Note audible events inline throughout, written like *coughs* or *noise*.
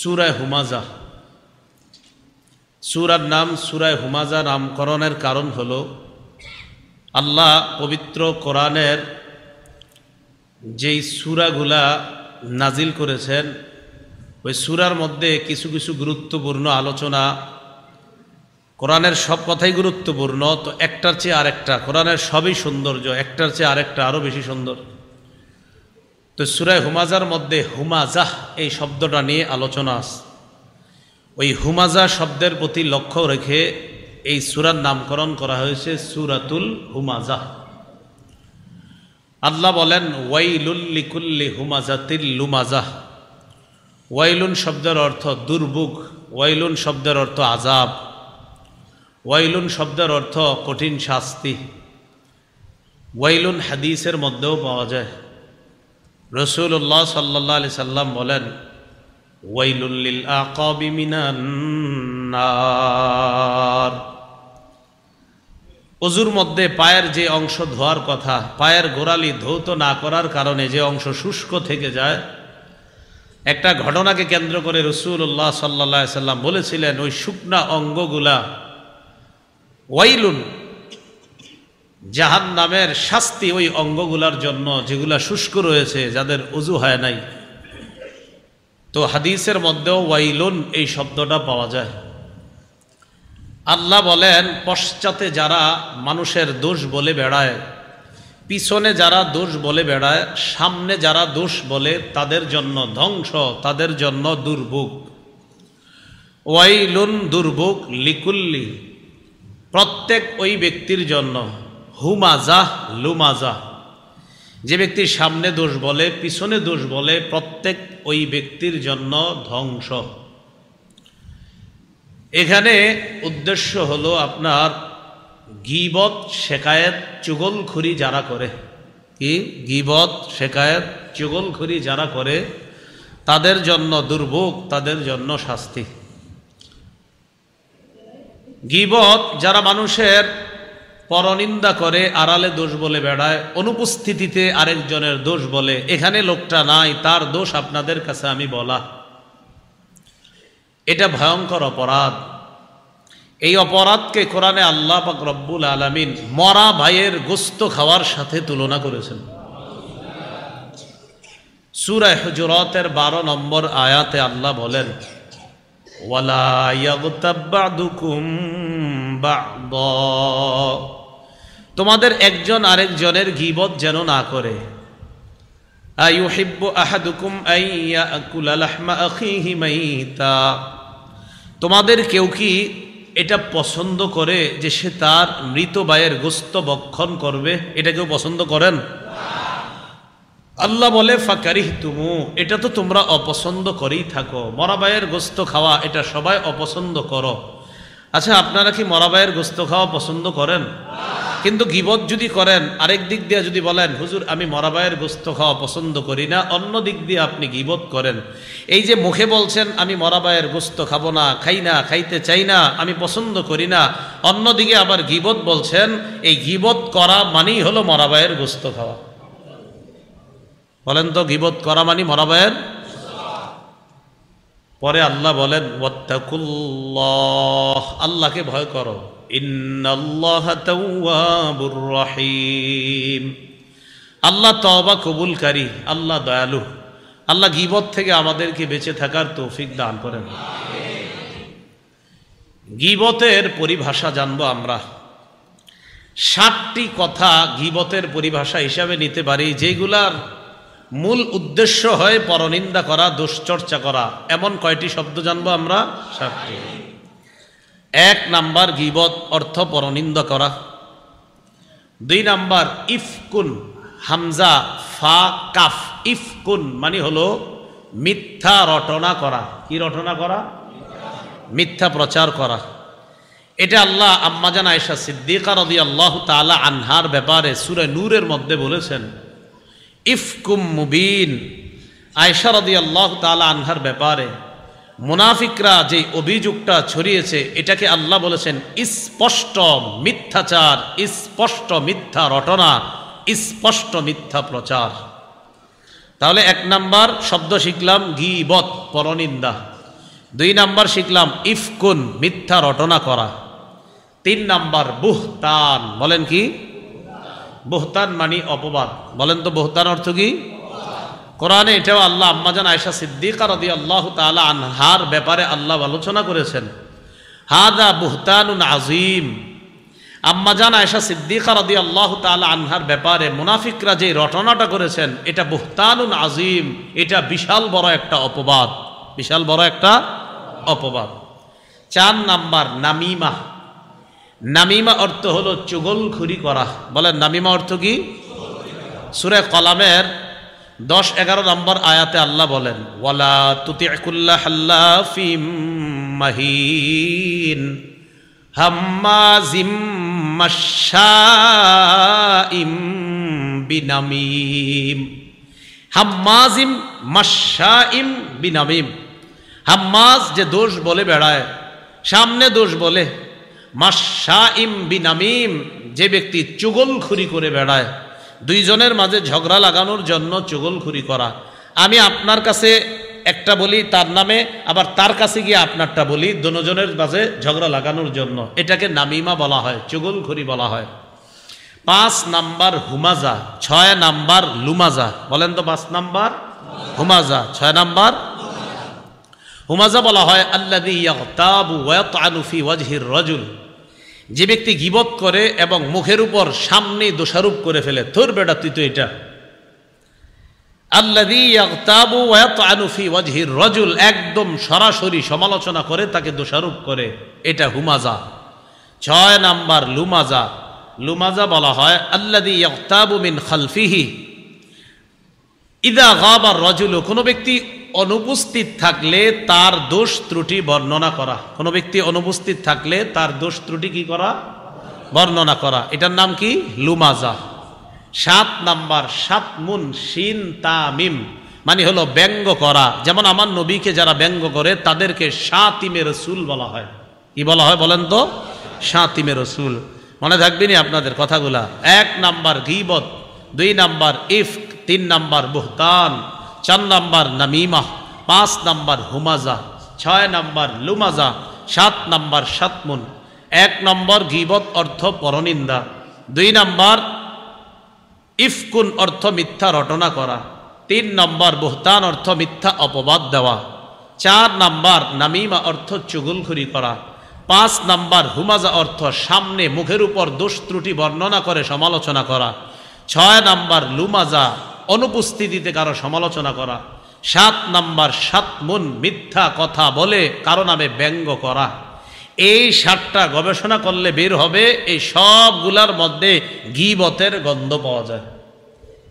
সুরায় হুমাজা সুরার নাম সুরায় হুমাজা নামকরণের কারণ হল আল্লাহ পবিত্র কোরআনের যেই সুরাগুলা নাজিল করেছেন ওই সুরার মধ্যে কিছু কিছু গুরুত্বপূর্ণ আলোচনা কোরআনের সব কথাই গুরুত্বপূর্ণ তো একটার চেয়ে আরেকটা কোরআনের সবই সৌন্দর্য একটার চেয়ে আরেকটা আরও বেশি সুন্দর তো সুরায় হুমাজার মধ্যে হুমাজাহ এই শব্দটা নিয়ে আলোচনা আস ওই হুমাজা শব্দের প্রতি লক্ষ্য রেখে এই সুরার নামকরণ করা হয়েছে সুরাতুল হুমাজাহ আল্লাহ বলেন ওয়াইলুল্লিকুল্লি হুমাজাতিল লুমাজাহ ওয়াইলুন শব্দের অর্থ দুর্ভুক ওয়াইলুন শব্দের অর্থ আজাব ওয়াইলুন শব্দের অর্থ কঠিন শাস্তি ওয়াইলুন হাদিসের মধ্যেও পাওয়া যায় রসুল্লাহ সাল্লাহ আলি সাল্লাম বলেন ওয়াইলুল্লিল আকাবিমিনার অজুর মধ্যে পায়ের যে অংশ ধোয়ার কথা পায়ের গোড়ালি ধৌত না করার কারণে যে অংশ শুষ্ক থেকে যায় একটা ঘটনাকে কেন্দ্র করে রসুল্লাহ সাল্লা সাল্লাম বলেছিলেন ওই শুকনা অঙ্গগুলা ওয়াইলুন জাহান নামের শাস্তি ওই অঙ্গগুলার জন্য যেগুলা শুষ্ক রয়েছে যাদের উজু হয় নাই তো হাদিসের মধ্যেও ওয়াইলুন এই শব্দটা পাওয়া যায় আল্লাহ বলেন পশ্চাতে যারা মানুষের দোষ বলে বেড়ায় পিছনে যারা দোষ বলে বেড়ায় সামনে যারা দোষ বলে তাদের জন্য ধ্বংস তাদের জন্য দুর্ভোগ ওয়াইলুন দুর্ভোগ লিকুল্লি প্রত্যেক ওই ব্যক্তির জন্য হুমাজাহ লুমাজাহ যে ব্যক্তির সামনে দোষ বলে পিছনে দোষ বলে প্রত্যেক ওই ব্যক্তির জন্য ধ্বংস এখানে উদ্দেশ্য হলো আপনার গিবত শেখায়ত চুগলখুরি যারা করে কি গিবত শেখায়ত চুগলখুরি যারা করে তাদের জন্য দুর্ভোগ তাদের জন্য শাস্তি গিবত যারা মানুষের পরনিন্দা করে আড়ালে দোষ বলে বেড়ায় অনুপস্থিতিতে আরেকজনের দোষ বলে এখানে লোকটা নাই তার দোষ আপনাদের কাছে আমি বলা এটা ভয়ঙ্কর অপরাধ এই অপরাধকে কোরআনে আল্লাহ পাক রব্বুল আলমিন মরা ভাইয়ের গোস্ত খাওয়ার সাথে তুলনা করেছেন সুরায় হজরতের বারো নম্বর আয়াতে আল্লাহ বলেন ওয়ালা তোমাদের একজন আরেকজনের গিবত যেন না করে তোমাদের কেউ কি এটা পছন্দ করে যে সে তার মৃত বায়ের গোস্ত বক্ষণ করবে এটা কেউ পছন্দ করেন আল্লাহ বলে ফাকারিহ তুমু এটা তো তোমরা অপছন্দ করেই থাকো মরা বায়ের গোস্ত খাওয়া এটা সবাই অপছন্দ করো আচ্ছা আপনারা কি মরাবাইয়ের গোস্ত খাওয়া পছন্দ করেন কিন্তু গিবত যদি করেন আরেক দিক দিয়ে যদি বলেন হুজুর আমি মরাবায়ের গোস্ত খাওয়া পছন্দ করি না অন্য দিক দিয়ে আপনি গিবত করেন এই যে মুখে বলছেন আমি মরাবাইয়ের গোস্ত খাবো না খাই না খাইতে চাই না আমি পছন্দ করি না অন্যদিকে আবার গিবত বলছেন এই গিবত করা মানেই হলো মরাবায়ের গোস্ত খাওয়া বলেন তো গিবত করা মানে মরাবায়ের পরে আল্লাহ বলেন ওয়াত্তাকুল্লাহ আল্লাহকে ভয় করো রাহিম আল্লাহ তবা কবুলকারী আল্লাহ দয়ালু আল্লাহ গিবত থেকে আমাদেরকে বেঁচে থাকার তৌফিক দান করেন গিবতের পরিভাষা জানবো আমরা ষাটটি কথা গিবতের পরিভাষা হিসাবে নিতে পারি যেগুলার মূল উদ্দেশ্য হয় পরনিন্দা করা দুশ্চর্চা করা এমন কয়টি শব্দ জানবো আমরা সাতটি এক নাম্বার গিবত অর্থ পরনিন্দা করা দুই নাম্বার ইফকুন হামজা ফা কাফ ইফকুন মানে হলো মিথ্যা রটনা করা কি রটনা করা মিথ্যা প্রচার করা এটা আল্লাহ আম্মাজান আয়েশা সিদ্দিকা রদি আল্লাহ তালা আনহার ব্যাপারে সুরে নূরের মধ্যে বলেছেন ইফকুম মুবিন আয়সারদি আল্লাহ তালা আনহার ব্যাপারে মুনাফিকরা যে অভিযোগটা ছড়িয়েছে এটাকে আল্লাহ বলেছেন স্পষ্ট মিথ্যাচার স্পষ্ট মিথ্যা রটনা স্পষ্ট মিথ্যা প্রচার তাহলে এক নাম্বার শব্দ শিখলাম গিবত পরনিন্দা দুই নাম্বার শিখলাম ইফকুন মিথ্যা রটনা করা তিন নাম্বার বুহতান বলেন কি বহতান মানি অপবাদ বলেন তো বহতান অর্থ কি কোরআনে এটাও আল্লাহ আম্মাজান আয়সা সিদ্দিকা রদি আল্লাহ তালা আনহার ব্যাপারে আল্লাহ আলোচনা করেছেন হাদা বুহতানুন আজিম আম্মাজান আয়সা সিদ্দিকা রদি আল্লাহ তালা আনহার ব্যাপারে মুনাফিকরা যে রটনাটা করেছেন এটা বুহতানুন আজিম এটা বিশাল বড় একটা অপবাদ বিশাল বড় একটা অপবাদ চার নাম্বার নামিমা নামিমা অর্থ হলো চুগলখুরি করা বলেন নামিমা অর্থ কি সুরে কলামের দশ এগারো নম্বর আয়াতে আল্লাহ বলেন ওয়ালা তুতি হাল্লাফিম মাহিন হাম্মাজিম মাশাইম বিনামিম হাম্মাজিম মাশাইম বিনামিম হাম্মাজ যে দোষ বলে বেড়ায় সামনে দোষ বলে মাসাইম বিনামিম যে ব্যক্তি চুগলখুরি করে বেড়ায় দুইজনের মাঝে ঝগড়া লাগানোর জন্য চুগলখুরি করা আমি আপনার কাছে একটা বলি তার নামে আবার তার কাছে গিয়ে আপনারটা বলি দুজনের মাঝে ঝগড়া লাগানোর জন্য এটাকে নামিমা বলা হয় চুগলখুরি বলা হয় পাঁচ নাম্বার হুমাজা ছয় নাম্বার লুমাজা বলেন তো পাঁচ নাম্বার হুমাজা ছয় নাম্বার হুমাজা বলা হয় আল্লাহ রজুল যে ব্যক্তি গিবত করে এবং মুখের উপর সামনে দোষারোপ করে ফেলে তোর বেটা তুই তো এটা রজুল একদম সরাসরি সমালোচনা করে তাকে দোষারোপ করে এটা হুমাজা ছয় নাম্বার লুমাজা লুমাজা বলা হয় আল্লাদি ইয়ক্তাবু মিন খালফিহি ইদা গাবার রজুল কোনো ব্যক্তি অনুপস্থিত থাকলে তার দোষ ত্রুটি বর্ণনা করা কোনো ব্যক্তি অনুপস্থিত থাকলে তার দোষ ত্রুটি কি করা বর্ণনা করা এটার নাম কি লুমাজা সাত নাম্বার সাত মুন শিন তামিম মানে হলো ব্যঙ্গ করা যেমন আমার নবীকে যারা ব্যঙ্গ করে তাদেরকে সাতিমে রসুল বলা হয় কি বলা হয় বলেন তো সাতিমে রসুল মনে থাকবেনি আপনাদের কথাগুলা এক নাম্বার গিবত দুই নাম্বার ইফ তিন নাম্বার বুহতান চার নম্বর নামিমা পাঁচ নম্বর হুমাজা ছয় নম্বর লুমাজা সাত নম্বর সাতমুন এক নম্বর গিবত অর্থ পরনিন্দা দুই নম্বর ইফকুন অর্থ মিথ্যা রটনা করা তিন নম্বর বহতান অর্থ মিথ্যা অপবাদ দেওয়া চার নম্বর নামিমা অর্থ চুগুলখুরি করা পাঁচ নম্বর হুমাজা অর্থ সামনে মুখের উপর দোষ ত্রুটি বর্ণনা করে সমালোচনা করা ছয় নম্বর লুমাজা অনুপস্থিতিতে কারো সমালোচনা করা সাত নাম্বার সাত মন মিথ্যা কথা বলে কারো নামে ব্যঙ্গ করা এই সাতটা গবেষণা করলে বের হবে এই সবগুলার মধ্যে গিবতের গন্ধ পাওয়া যায়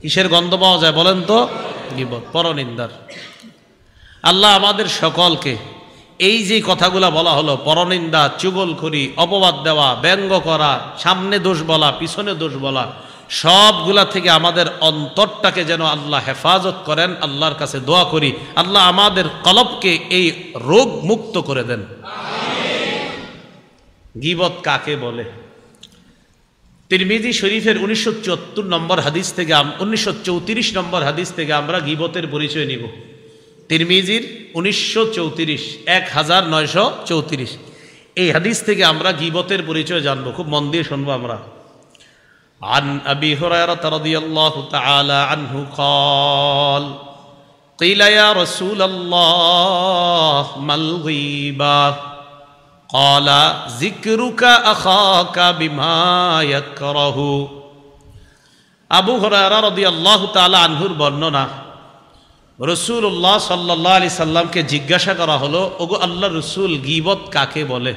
কিসের গন্ধ পাওয়া যায় বলেন তো গিবত পরনিন্দার আল্লাহ আমাদের সকলকে এই যে কথাগুলো বলা হলো পরনিন্দা চুগল করি অপবাদ দেওয়া ব্যঙ্গ করা সামনে দোষ বলা পিছনে দোষ বলা সবগুলা থেকে আমাদের অন্তরটাকে যেন আল্লাহ হেফাজত করেন আল্লাহর কাছে দোয়া করি আল্লাহ আমাদের কলবকে এই রোগ মুক্ত করে দেন গিবত কাকে বলে তিরমিজি শরীফের উনিশশো নম্বর হাদিস থেকে উনিশশো চৌত্রিশ নম্বর হাদিস থেকে আমরা গিবতের পরিচয় নিব তিরমিজির উনিশশো চৌত্রিশ এক হাজার নয়শো চৌত্রিশ এই হাদিস থেকে আমরা গিবতের পরিচয় জানবো খুব মন দিয়ে শুনবো আমরা عن ابي هريره رضي الله تعالى عنه قال قيل يا رسول الله ما الغيبه قال ذكرك اخاك بما يكره أبو هريرة رضي الله تعالى عنه বর্ণনা রসুল্লাহ সাল্লাহ আলি সাল্লামকে জিজ্ঞাসা করা হলো ওগো আল্লাহ রসুল গিবত কাকে বলে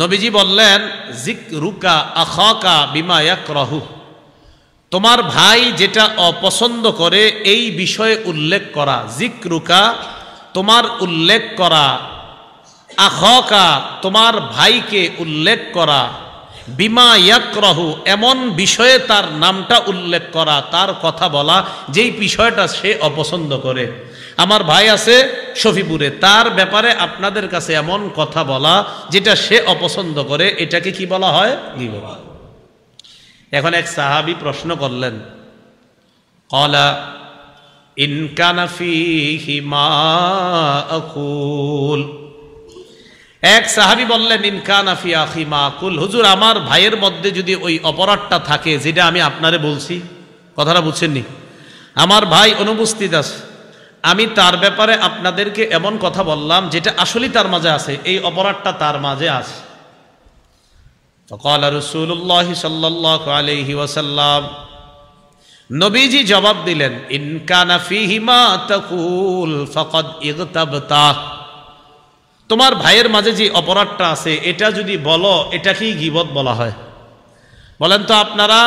নবীজি বললেন জিক রুকা আখাকা বিমা রহু তোমার ভাই যেটা অপছন্দ করে এই বিষয়ে উল্লেখ করা জিক রুকা তোমার উল্লেখ করা আখাকা তোমার ভাইকে উল্লেখ করা বিমা ইয়াকরহু এমন বিষয়ে তার নামটা উল্লেখ করা তার কথা বলা যেই বিষয়টা সে অপছন্দ করে আমার ভাই আছে শফিপুরে তার ব্যাপারে আপনাদের কাছে এমন কথা বলা যেটা সে অপছন্দ করে এটাকে কি বলা হয় এখন এক সাহাবি প্রশ্ন করলেন কলা ইনকানাফি হিমা এক সাহাবি বললেন ইনকান আফিয়া কুল হুজুর আমার ভাইয়ের মধ্যে যদি ওই অপরাধটা থাকে যেটা আমি আপনারে বলছি কথাটা বুঝছেননি আমার ভাই অনুপস্থিত আছে আমি তার ব্যাপারে আপনাদেরকে এমন কথা বললাম যেটা আসলেই তার মাঝে আছে এই অপরাধটা তার মাঝে আছে নবীজি জবাব দিলেন ইনকানাফি হিমা তকুল ফকদ ইগতাবতাহ তোমার ভাইয়ের মাঝে যে অপরাধটা আছে এটা যদি বলো এটাকেই গিবত বলা হয় বলেন তো আপনারা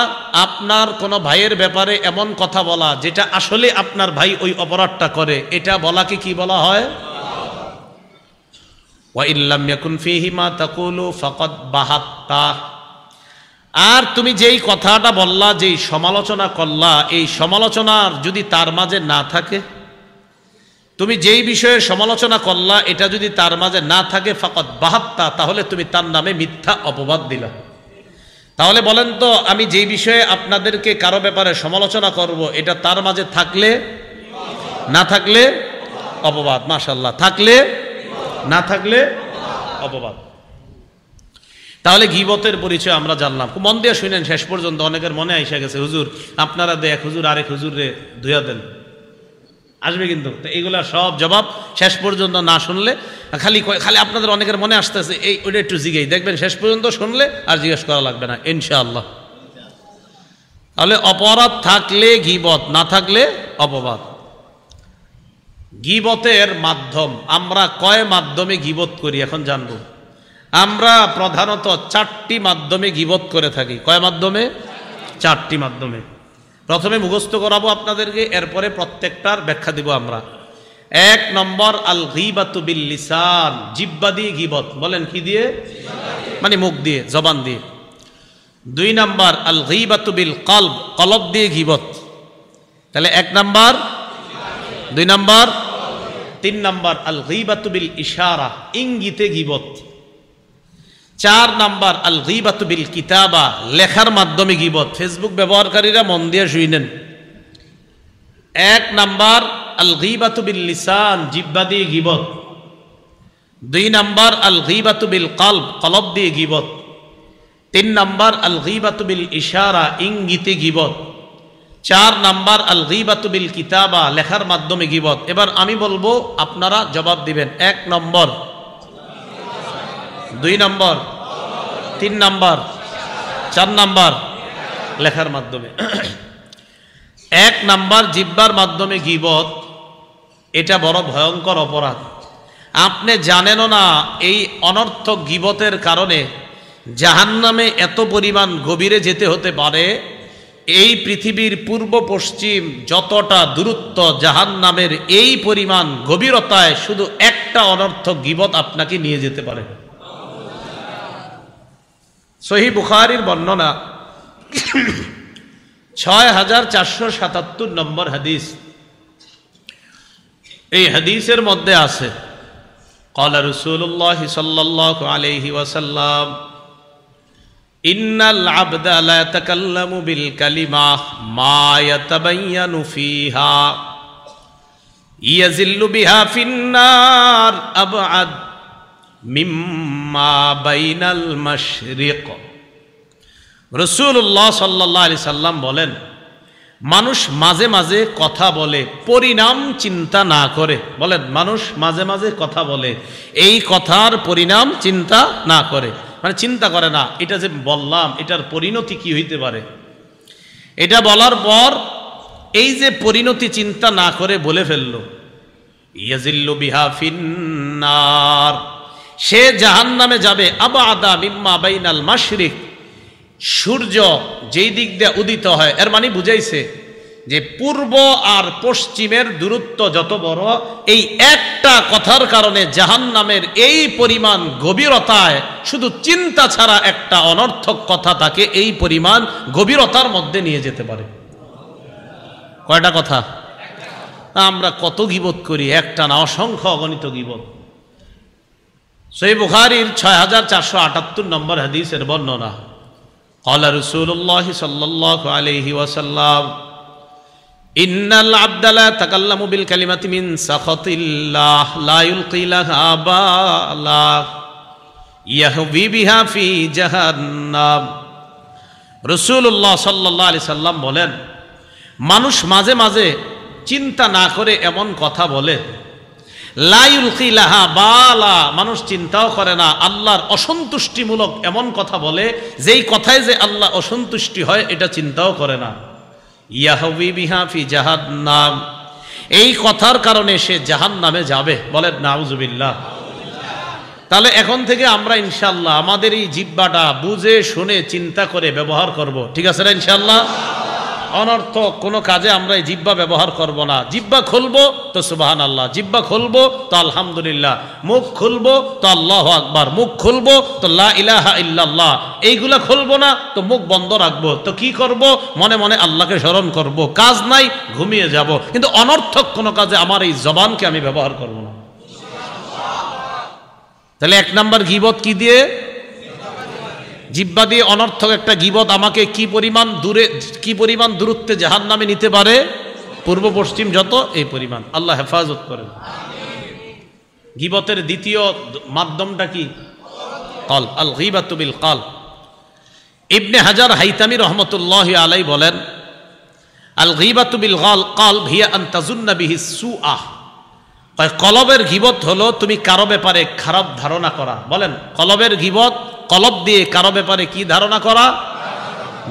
আপনার কোনো ভাইয়ের ব্যাপারে এমন কথা বলা যেটা আসলে আপনার ভাই ওই অপরাধটা করে এটা বলাকে কি বলা হয় আর তুমি যেই কথাটা বললা যেই সমালোচনা করলা এই সমালোচনার যদি তার মাঝে না থাকে তুমি যেই বিষয়ে সমালোচনা করলা এটা যদি তার মাঝে না থাকে ফাকত বাহাত্তা তাহলে তুমি তার নামে মিথ্যা অপবাদ দিল তাহলে বলেন তো আমি যেই বিষয়ে আপনাদেরকে কারো ব্যাপারে সমালোচনা করব এটা তার মাঝে থাকলে না থাকলে অপবাদ মাশাল্লাহ থাকলে না থাকলে অপবাদ তাহলে গিবতের পরিচয় আমরা জানলাম মন দিয়ে শুনেন শেষ পর্যন্ত অনেকের মনে আইসা গেছে হুজুর আপনারা দেখ হুজুর আরেক হুজুরে ধুয়া দেন আসবে কিন্তু তো এইগুলা সব জবাব শেষ পর্যন্ত না শুনলে খালি খালি আপনাদের অনেকের মনে আসতেছে এই ওটা একটু জিগেই দেখবেন শেষ পর্যন্ত শুনলে আর জিজ্ঞেস করা লাগবে না ইনশাআল্লাহ তাহলে অপরাধ থাকলে গিবত না থাকলে অপবাদ গিবতের মাধ্যম আমরা কয় মাধ্যমে গিবত করি এখন জানব আমরা প্রধানত চারটি মাধ্যমে গিবত করে থাকি কয় মাধ্যমে চারটি মাধ্যমে প্রথমে মুখস্থ করাবো আপনাদেরকে এরপরে প্রত্যেকটার ব্যাখ্যা দিব আমরা এক নম্বর আল বিল লিসান জিব্বা দিয়ে গিবত বলেন কি দিয়ে মানে মুখ দিয়ে জবান দিয়ে দুই নম্বর আল বিল কলব কলব দিয়ে গিবত তাহলে এক নম্বর দুই নম্বর তিন নম্বর আল বিল ইশারা ইঙ্গিতে গিবত চার নাম্বার আল গিবাত বিল কিতাবা লেখার মাধ্যমে গিবত ফেসবুক ব্যবহারকারীরা মন দিয়ে নেন এক নাম্বার আল গিবাত বিল লিসান জিব্বা দিয়ে গিবত দুই নাম্বার আল গিবাত বিল কলব কলব দিয়ে গিবত তিন নাম্বার আল গিবাত বিল ইশারা ইঙ্গিতে গিবত চার নাম্বার আল গিবাত বিল কিতাবা লেখার মাধ্যমে গিবত এবার আমি বলবো আপনারা জবাব দিবেন এক নম্বর দুই নম্বর তিন নম্বর চার নম্বর লেখার মাধ্যমে এক নাম্বার জিব্বার মাধ্যমে গিবত এটা বড় ভয়ঙ্কর অপরাধ আপনি জানেনও না এই অনর্থক গিবতের কারণে জাহান্নামে এত পরিমাণ গভীরে যেতে হতে পারে এই পৃথিবীর পূর্ব পশ্চিম যতটা দূরত্ব জাহান্নামের এই পরিমাণ গভীরতায় শুধু একটা অনর্থক গিবত আপনাকে নিয়ে যেতে পারে সহি বুখারির বর্ণনা ছয় হাজার চারশো সাতাত্তর নম্বর হাদিস এই হাদিসের মধ্যে আছে কলা রসুল্লাহ সাল্লাহ আলহি ওয়াসাল্লাম ইন্নাল আবদা লা তাকাল্লামু বিল কালিমা মা ইয়াতাবায়ানু ফিহা ইয়াজিল্লু বিহা ফিন্নার আবআদ রসুল্লাহ সাল্লাহ আলি সাল্লাম বলেন মানুষ মাঝে মাঝে কথা বলে পরিণাম চিন্তা না করে বলেন মানুষ মাঝে মাঝে কথা বলে এই কথার পরিণাম চিন্তা না করে মানে চিন্তা করে না এটা যে বললাম এটার পরিণতি কি হইতে পারে এটা বলার পর এই যে পরিণতি চিন্তা না করে বলে ফেললো ইয়াজিল্লু বিহাফিন্নার ফিন্নার সে জাহান নামে যাবে আবা আদা মিম্মা বাইনাল মাশরিক সূর্য যেই দিক দিয়ে উদিত হয় এর মানে বুঝাইছে যে পূর্ব আর পশ্চিমের দূরত্ব যত বড় এই একটা কথার কারণে জাহান নামের এই পরিমাণ গভীরতায় শুধু চিন্তা ছাড়া একটা অনর্থক কথা তাকে এই পরিমাণ গভীরতার মধ্যে নিয়ে যেতে পারে কয়টা কথা আমরা কত গিবোধ করি একটা না অসংখ্য অগণিত গিবোধ সেই বুখারির ছয় হাজার চারশো আটাত্তর নম্বর হাদিসের বর্ণনা কলা রসুল্লাহ সাল্লাহ আলহি ওয়াসাল্লাম ইন্নাল আবদালা তাকাল্লামু বিল কালিমাতি মিন সাখাতিল্লাহ লা ইউলকিলাহা বালা ইয়াহবি বিহা ফি রসুল্লাহ সাল্লাহ আলি বলেন মানুষ মাঝে মাঝে চিন্তা না করে এমন কথা বলে বালা মানুষ চিন্তাও করে না আল্লাহর অসন্তুষ্টিমূলক এমন কথা বলে যেই কথায় যে আল্লাহ অসন্তুষ্টি হয় এটা চিন্তাও করে না ইয়াহবি জাহাদ নাম এই কথার কারণে সে জাহান নামে যাবে বলেন নাউজুবিল্লাহ তাহলে এখন থেকে আমরা ইনশাল্লাহ আমাদের এই জিব্বাটা বুঝে শুনে চিন্তা করে ব্যবহার করব ঠিক আছে না ইনশাল্লাহ অনর্থ কোনো কাজে আমরা এই জিব্বা ব্যবহার করব না জিব্বা খুলবো তো সুবাহান আল্লাহ জিব্বা খুলবো তো আলহামদুলিল্লাহ মুখ খুলবো তো আল্লাহ আকবার মুখ খুলবো তো লা ইলাহা ইল্লাল্লাহ এইগুলা খুলবো না তো মুখ বন্ধ রাখবো তো কি করব মনে মনে আল্লাহকে স্মরণ করব কাজ নাই ঘুমিয়ে যাব কিন্তু অনর্থক কোনো কাজে আমার এই জবানকে আমি ব্যবহার করব না তাহলে এক নম্বর গিবত কি দিয়ে জিব্বা দিয়ে অনর্থক একটা গিবত আমাকে কি পরিমাণ দূরে কি পরিমাণ দূরত্বে জাহান নামে নিতে পারে পূর্ব পশ্চিম যত এই পরিমাণ আল্লাহ হেফাজত করেন গিবতের দ্বিতীয় মাধ্যমটা কি কল আল গিবাতুবিল কল ইবনে হাজার হাইতামি রহমতুল্লাহ আলাই বলেন আল গিবাতুবিল কল কল ভিয়া বিহি সু আহ কলবের গিবত হলো তুমি কারো ব্যাপারে খারাপ ধারণা করা বলেন কলবের গিবত কলব দিয়ে কারো ব্যাপারে কি ধারণা করা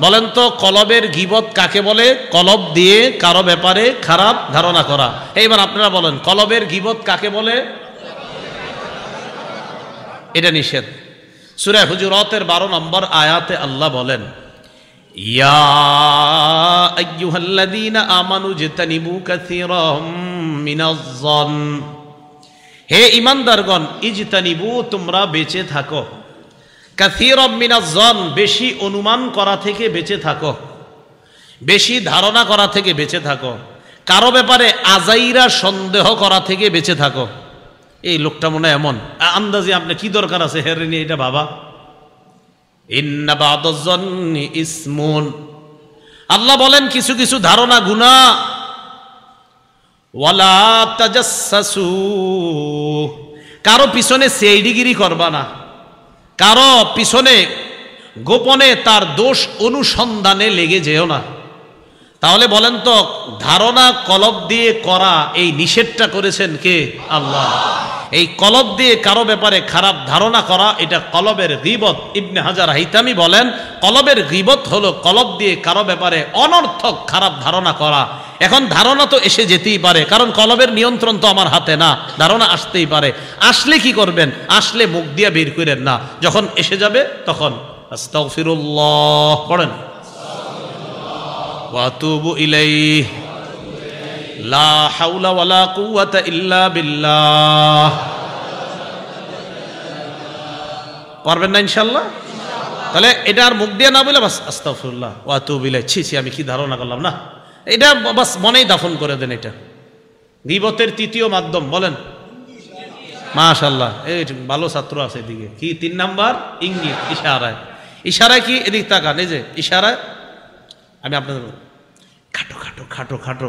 বলেন তো কলবের গিবত কাকে বলে কলব দিয়ে কারো ব্যাপারে খারাপ ধারণা করা এইবার আপনারা বলেন কলবের গিবত কাকে বলে এটা নিষেধ সুরে হুজুরতের বারো নম্বর আয়াতে আল্লাহ বলেন হে ইমানদারগণ ইজতানিবু তোমরা বেঁচে থাকো কাসির মিনাজন বেশি অনুমান করা থেকে বেঁচে থাকো বেশি ধারণা করা থেকে বেঁচে থাকো কারো ব্যাপারে আজাইরা সন্দেহ করা থেকে বেঁচে থাকো এই লোকটা মনে এমন আন্দাজে আপনার কি দরকার আছে হেরে হ্যাঁ নিয়ে এটা বাবা ইসমুন আল্লাহ বলেন কিছু কিছু ধারণা গুণা ওয়ালা কারো পিছনে সেইডিগিরি করবা না কারো পিছনে গোপনে তার দোষ অনুসন্ধানে লেগে যেও না তাহলে বলেন তো ধারণা কলব দিয়ে করা এই নিষেধটা করেছেন কে আল্লাহ এই কলব দিয়ে কারো ব্যাপারে খারাপ ধারণা করা এটা কলবের গিবত ইবনে হাজার হাইতামি বলেন কলবের গিবত হলো কলব দিয়ে কারো ব্যাপারে অনর্থক খারাপ ধারণা করা এখন ধারণা তো এসে যেতেই পারে কারণ কলবের নিয়ন্ত্রণ তো আমার হাতে না ধারণা আসতেই পারে আসলে কি করবেন আসলে মুখ দিয়া বের করেন না যখন এসে যাবে তখন আস্তাগফিরুল্লাহ পড়েন واتوب اليه لا حول ولا قوه الا بالله পারবেন না ইনশাল্লাহ তাহলে এটা আর মুখ দিয়ে না বলে বাস আস্তাফুল্লাহ ওয়াতু বিলাই ছি ছি আমি কি ধারণা করলাম না এটা বাস মনেই দাফন করে দেন এটা গিবতের তৃতীয় মাধ্যম বলেন মাশাল্লাহ এই ভালো ছাত্র আছে এদিকে কি তিন নাম্বার ইঙ্গিত ইশারায় ইশারায় কি এদিক তাকান এই যে ইশারায় আমি আপনাদের খাটো খাটো খাটো খাটো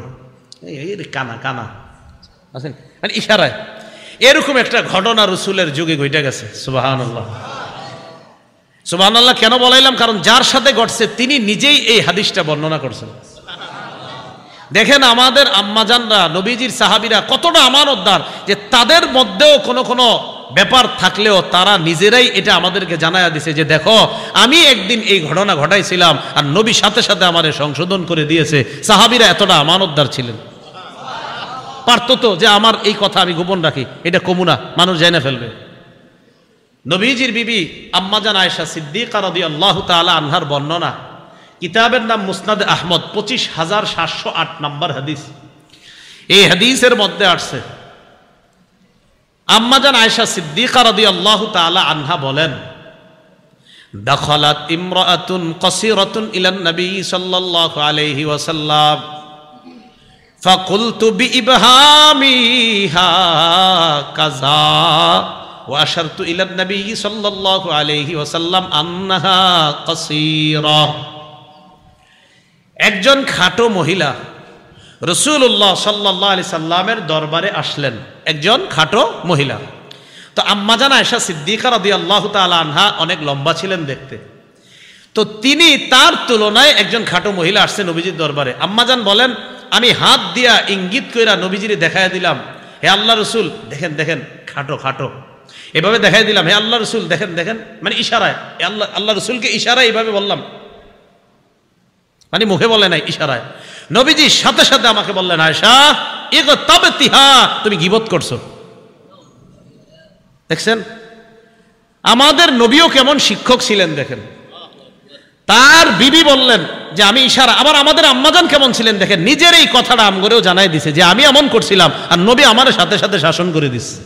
এই কানা কানা আছেন মানে ইশারায় এরকম একটা ঘটনা রসুলের যুগে ঘটে গেছে সুবাহান আল্লাহ সুবাহান আল্লাহ কেন বলাইলাম কারণ যার সাথে ঘটছে তিনি নিজেই এই হাদিসটা বর্ণনা করছেন দেখেন আমাদের আম্মাজানরা নবীজির সাহাবিরা কতটা আমানতদার যে তাদের মধ্যেও কোনো কোনো ব্যাপার থাকলেও তারা নিজেরাই এটা আমাদেরকে জানায়া দিছে যে দেখো আমি একদিন এই ঘটনা ঘটাইছিলাম আর নবী সাথে সাথে আমার সংশোধন করে দিয়েছে সাহাবিরা এতটা আমানতদার ছিলেন পারত তো যে আমার এই কথা আমি গোপন রাখি এটা কমুনা মানুষ জেনে ফেলবে নবীজির বিবি আম্মাজান আয়েশা সিদ্দিক আল্লাহ তালা আনহার বর্ণনা কিতাবের নাম মুসনাদ আহমদ পঁচিশ হাজার সাতশো আট নম্বর হাদিস এই হাদিসের মধ্যে আসছে আম্মাজান আয়সা সিদ্দিকা রাদি আল্লাহ তালা আনহা বলেন দখলাত ইমরাতুন কসিরাতুন ইলান নবী সাল্লাল্লাহু আলাইহি ওয়াসাল্লাম فقلت بإبهامها كذا وأشرت إلى النبي صلى الله ওয়াসাল্লাম আন্নাহা أنها قصيرة একজন খাটো মহিলা রসুল্লাহ সাল্লাহ আলি সাল্লামের দরবারে আসলেন একজন খাটো মহিলা তো আম্মা জানা এসা সিদ্দিকা রদি আল্লাহ আনহা অনেক লম্বা ছিলেন দেখতে তো তিনি তার তুলনায় একজন খাটো মহিলা আসছে নবীজির দরবারে আম্মাজান বলেন আমি হাত দিয়া ইঙ্গিত কইরা নবীজির দেখাই দিলাম হে আল্লাহ রসুল দেখেন দেখেন খাটো খাটো এভাবে দেখাই দিলাম হে আল্লাহ রসুল দেখেন দেখেন মানে ইশারায় আল্লাহ আল্লাহ রসুলকে ইশারায় এইভাবে বললাম মানে মুখে বলে নাই ইশারায় নবীজি সাথে সাথে আমাকে বললেন আয়সা এগো তবে তিহা তুমি গিবত করছো দেখছেন আমাদের নবীও কেমন শিক্ষক ছিলেন দেখেন তার বিবি বললেন যে আমি ইশারা আবার আমাদের আম্মাজান কেমন ছিলেন দেখেন নিজের এই কথাটা আমগরেও জানাই দিছে যে আমি এমন করছিলাম আর নবী আমার সাথে সাথে শাসন করে দিচ্ছে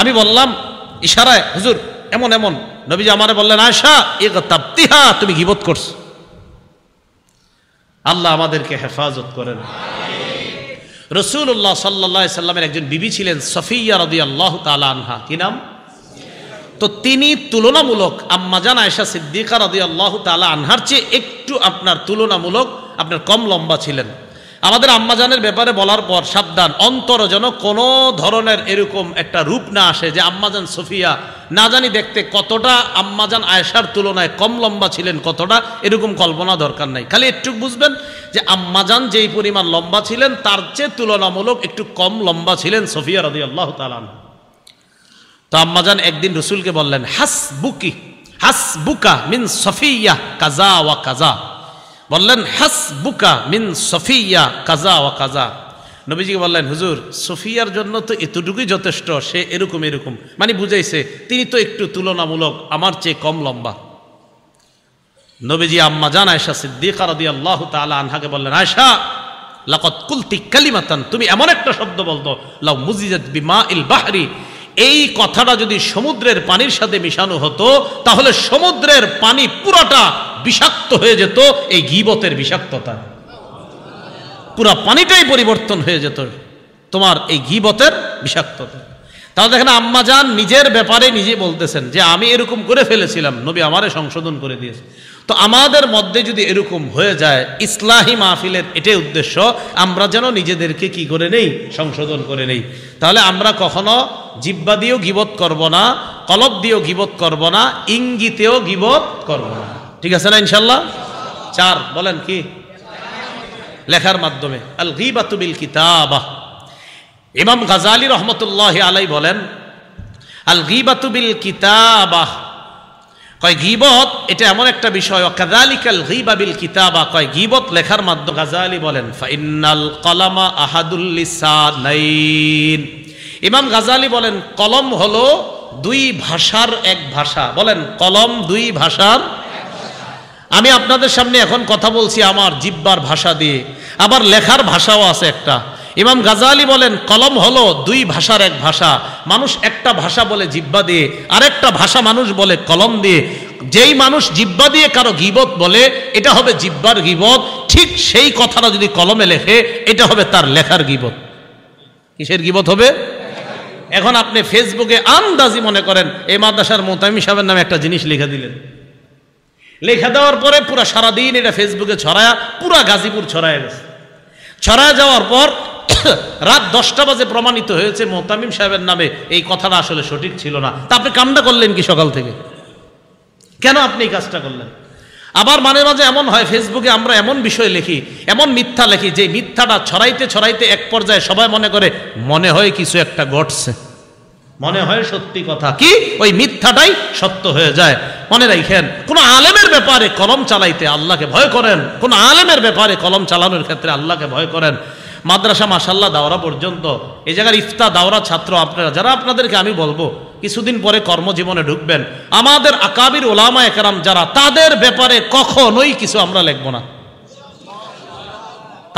আমি বললাম ইশারায় হুজুর এমন এমন নবীজি আমারে বললেন আয়সা এ তাপ্তিহা তুমি গিবত করছো আল্লাহ আমাদেরকে হেফাজত করেন রসুল্লাহ সাল্লা সাল্লামের একজন বিবি ছিলেন সফিয়া রদি আল্লাহ আনহা কি নাম তো তিনি তুলনামূলক আম্মাজান আয়সা সিদ্দিকা রদি আল্লাহ তালা আনহার চেয়ে একটু আপনার তুলনামূলক আপনার কম লম্বা ছিলেন আমাদের আম্মাজানের ব্যাপারে বলার পর সাবধান অন্তর যেন কোনো ধরনের এরকম একটা রূপ না আসে যে আম্মাজান সোফিয়া না জানি দেখতে কতটা আম্মাজান আয়সার তুলনায় কম লম্বা ছিলেন কতটা এরকম কল্পনা দরকার নাই খালি একটু বুঝবেন যে আম্মাজান যেই পরিমাণ লম্বা ছিলেন তার চেয়ে তুলনামূলক একটু কম লম্বা ছিলেন সফিয়া রাজি আল্লাহ তালান তো আম্মাজান একদিন রসুলকে বললেন হাস বুকি হাস বুকা মিন সফিয়া কাজা ওয়া কাজা বললেন হাস বুকা মিন সফিয়া কাজা ও কাজা নবীজিকে বললেন হুজুর সফিয়ার জন্য তো এতটুকুই যথেষ্ট সে এরকম এরকম মানে বুঝাইছে তিনি তো একটু তুলনামূলক আমার চেয়ে কম লম্বা নবীজি আম্মা জান আয়সা সিদ্দিকা রদি আল্লাহ তালা আনহাকে বললেন আয়সা লাকত কুলতি কালিমাতান তুমি এমন একটা শব্দ বলতো লাউ মুজিজাত বিমা ইল বাহরি এই কথাটা যদি সমুদ্রের পানির সাথে মিশানো হতো তাহলে সমুদ্রের পানি পুরোটা বিষাক্ত হয়ে যেত এই গিবতের বিষাক্ততা পুরো পানিটাই পরিবর্তন হয়ে যেত তোমার এই গিবতের বিষাক্ততা তাহলে দেখেন আম্মা যান নিজের ব্যাপারে নিজে বলতেছেন যে আমি এরকম করে ফেলেছিলাম নবী আমারে সংশোধন করে দিয়েছে তো আমাদের মধ্যে যদি এরকম হয়ে যায় ইসলাহী মাহফিলের এটাই উদ্দেশ্য আমরা যেন নিজেদেরকে কি করে নেই সংশোধন করে নেই তাহলে আমরা কখনো জিব্বা দিয়েও গিবত করব না কলব দিয়েও গিবত করব না ইঙ্গিতেও গিবত করব না ঠিক আছে না ইনশাল্লাহ চার বলেন কি লেখার মাধ্যমে আল গিবাতুবিল কিতাবা ইমাম গাজালি রহমতুল্লাহ আলাই বলেন আল গিবাতুবিল কিতাবাহ কয় গিবত এটা এমন একটা বিষয় কাদালিকাল গিবাবিল কিতাবা কয় গিবত লেখার মাধ্যমে গাজালি বলেন ফাইনাল কলামা আহাদুল্লিসানাইন ইমাম গাজালি বলেন কলম হলো দুই ভাষার এক ভাষা বলেন কলম দুই ভাষার আমি আপনাদের সামনে এখন কথা বলছি আমার জিব্বার ভাষা দিয়ে আবার লেখার ভাষাও আছে একটা ইমাম গাজালি বলেন কলম হলো দুই ভাষার এক ভাষা মানুষ একটা ভাষা বলে জিব্বা দিয়ে আরেকটা ভাষা মানুষ বলে কলম দিয়ে যেই মানুষ জিব্বা দিয়ে কারো গিবত বলে এটা হবে জিব্বার গিবত ঠিক সেই কথাটা যদি কলমে লেখে এটা হবে তার লেখার গিবত কিসের গিবত হবে এখন আপনি ফেসবুকে আন্দাজি মনে করেন এই মাদ্রাসার মোতামি সাহেবের নামে একটা জিনিস লিখে দিলেন লেখা দেওয়ার পরে পুরো সারাদিন এটা ফেসবুকে ছড়ায় পুরা গাজীপুর ছড়ায় গেছে ছড়ায় যাওয়ার পর *coughs* রাত দশটা বাজে প্রমাণিত হয়েছে মোহতামিম সাহেবের নামে এই কথাটা আসলে সঠিক ছিল না তা আপনি কামটা করলেন কি সকাল থেকে কেন আপনি এই কাজটা করলেন আবার মাঝে মাঝে এমন হয় ফেসবুকে আমরা এমন বিষয় লিখি এমন মিথ্যা লিখি যে মিথ্যাটা ছড়াইতে ছড়াইতে এক পর্যায়ে সবাই মনে করে মনে হয় কিছু একটা ঘটছে মনে হয় সত্যি কথা কি ওই মিথ্যাটাই সত্য হয়ে যায় মনে রাখেন কোন আলেমের ব্যাপারে কলম চালাইতে আল্লাহকে ভয় করেন কোন আলেমের ব্যাপারে কলম চালানোর ক্ষেত্রে আল্লাহকে ভয় করেন মাদ্রাসা মাসাল্লাহ দাওরা পর্যন্ত এই জায়গার ইফতা দাওরা ছাত্র আপনারা যারা আপনাদেরকে আমি বলবো কিছুদিন পরে কর্মজীবনে ঢুকবেন আমাদের আকাবির ওলামা একরাম যারা তাদের ব্যাপারে কখনোই কিছু আমরা লিখবো না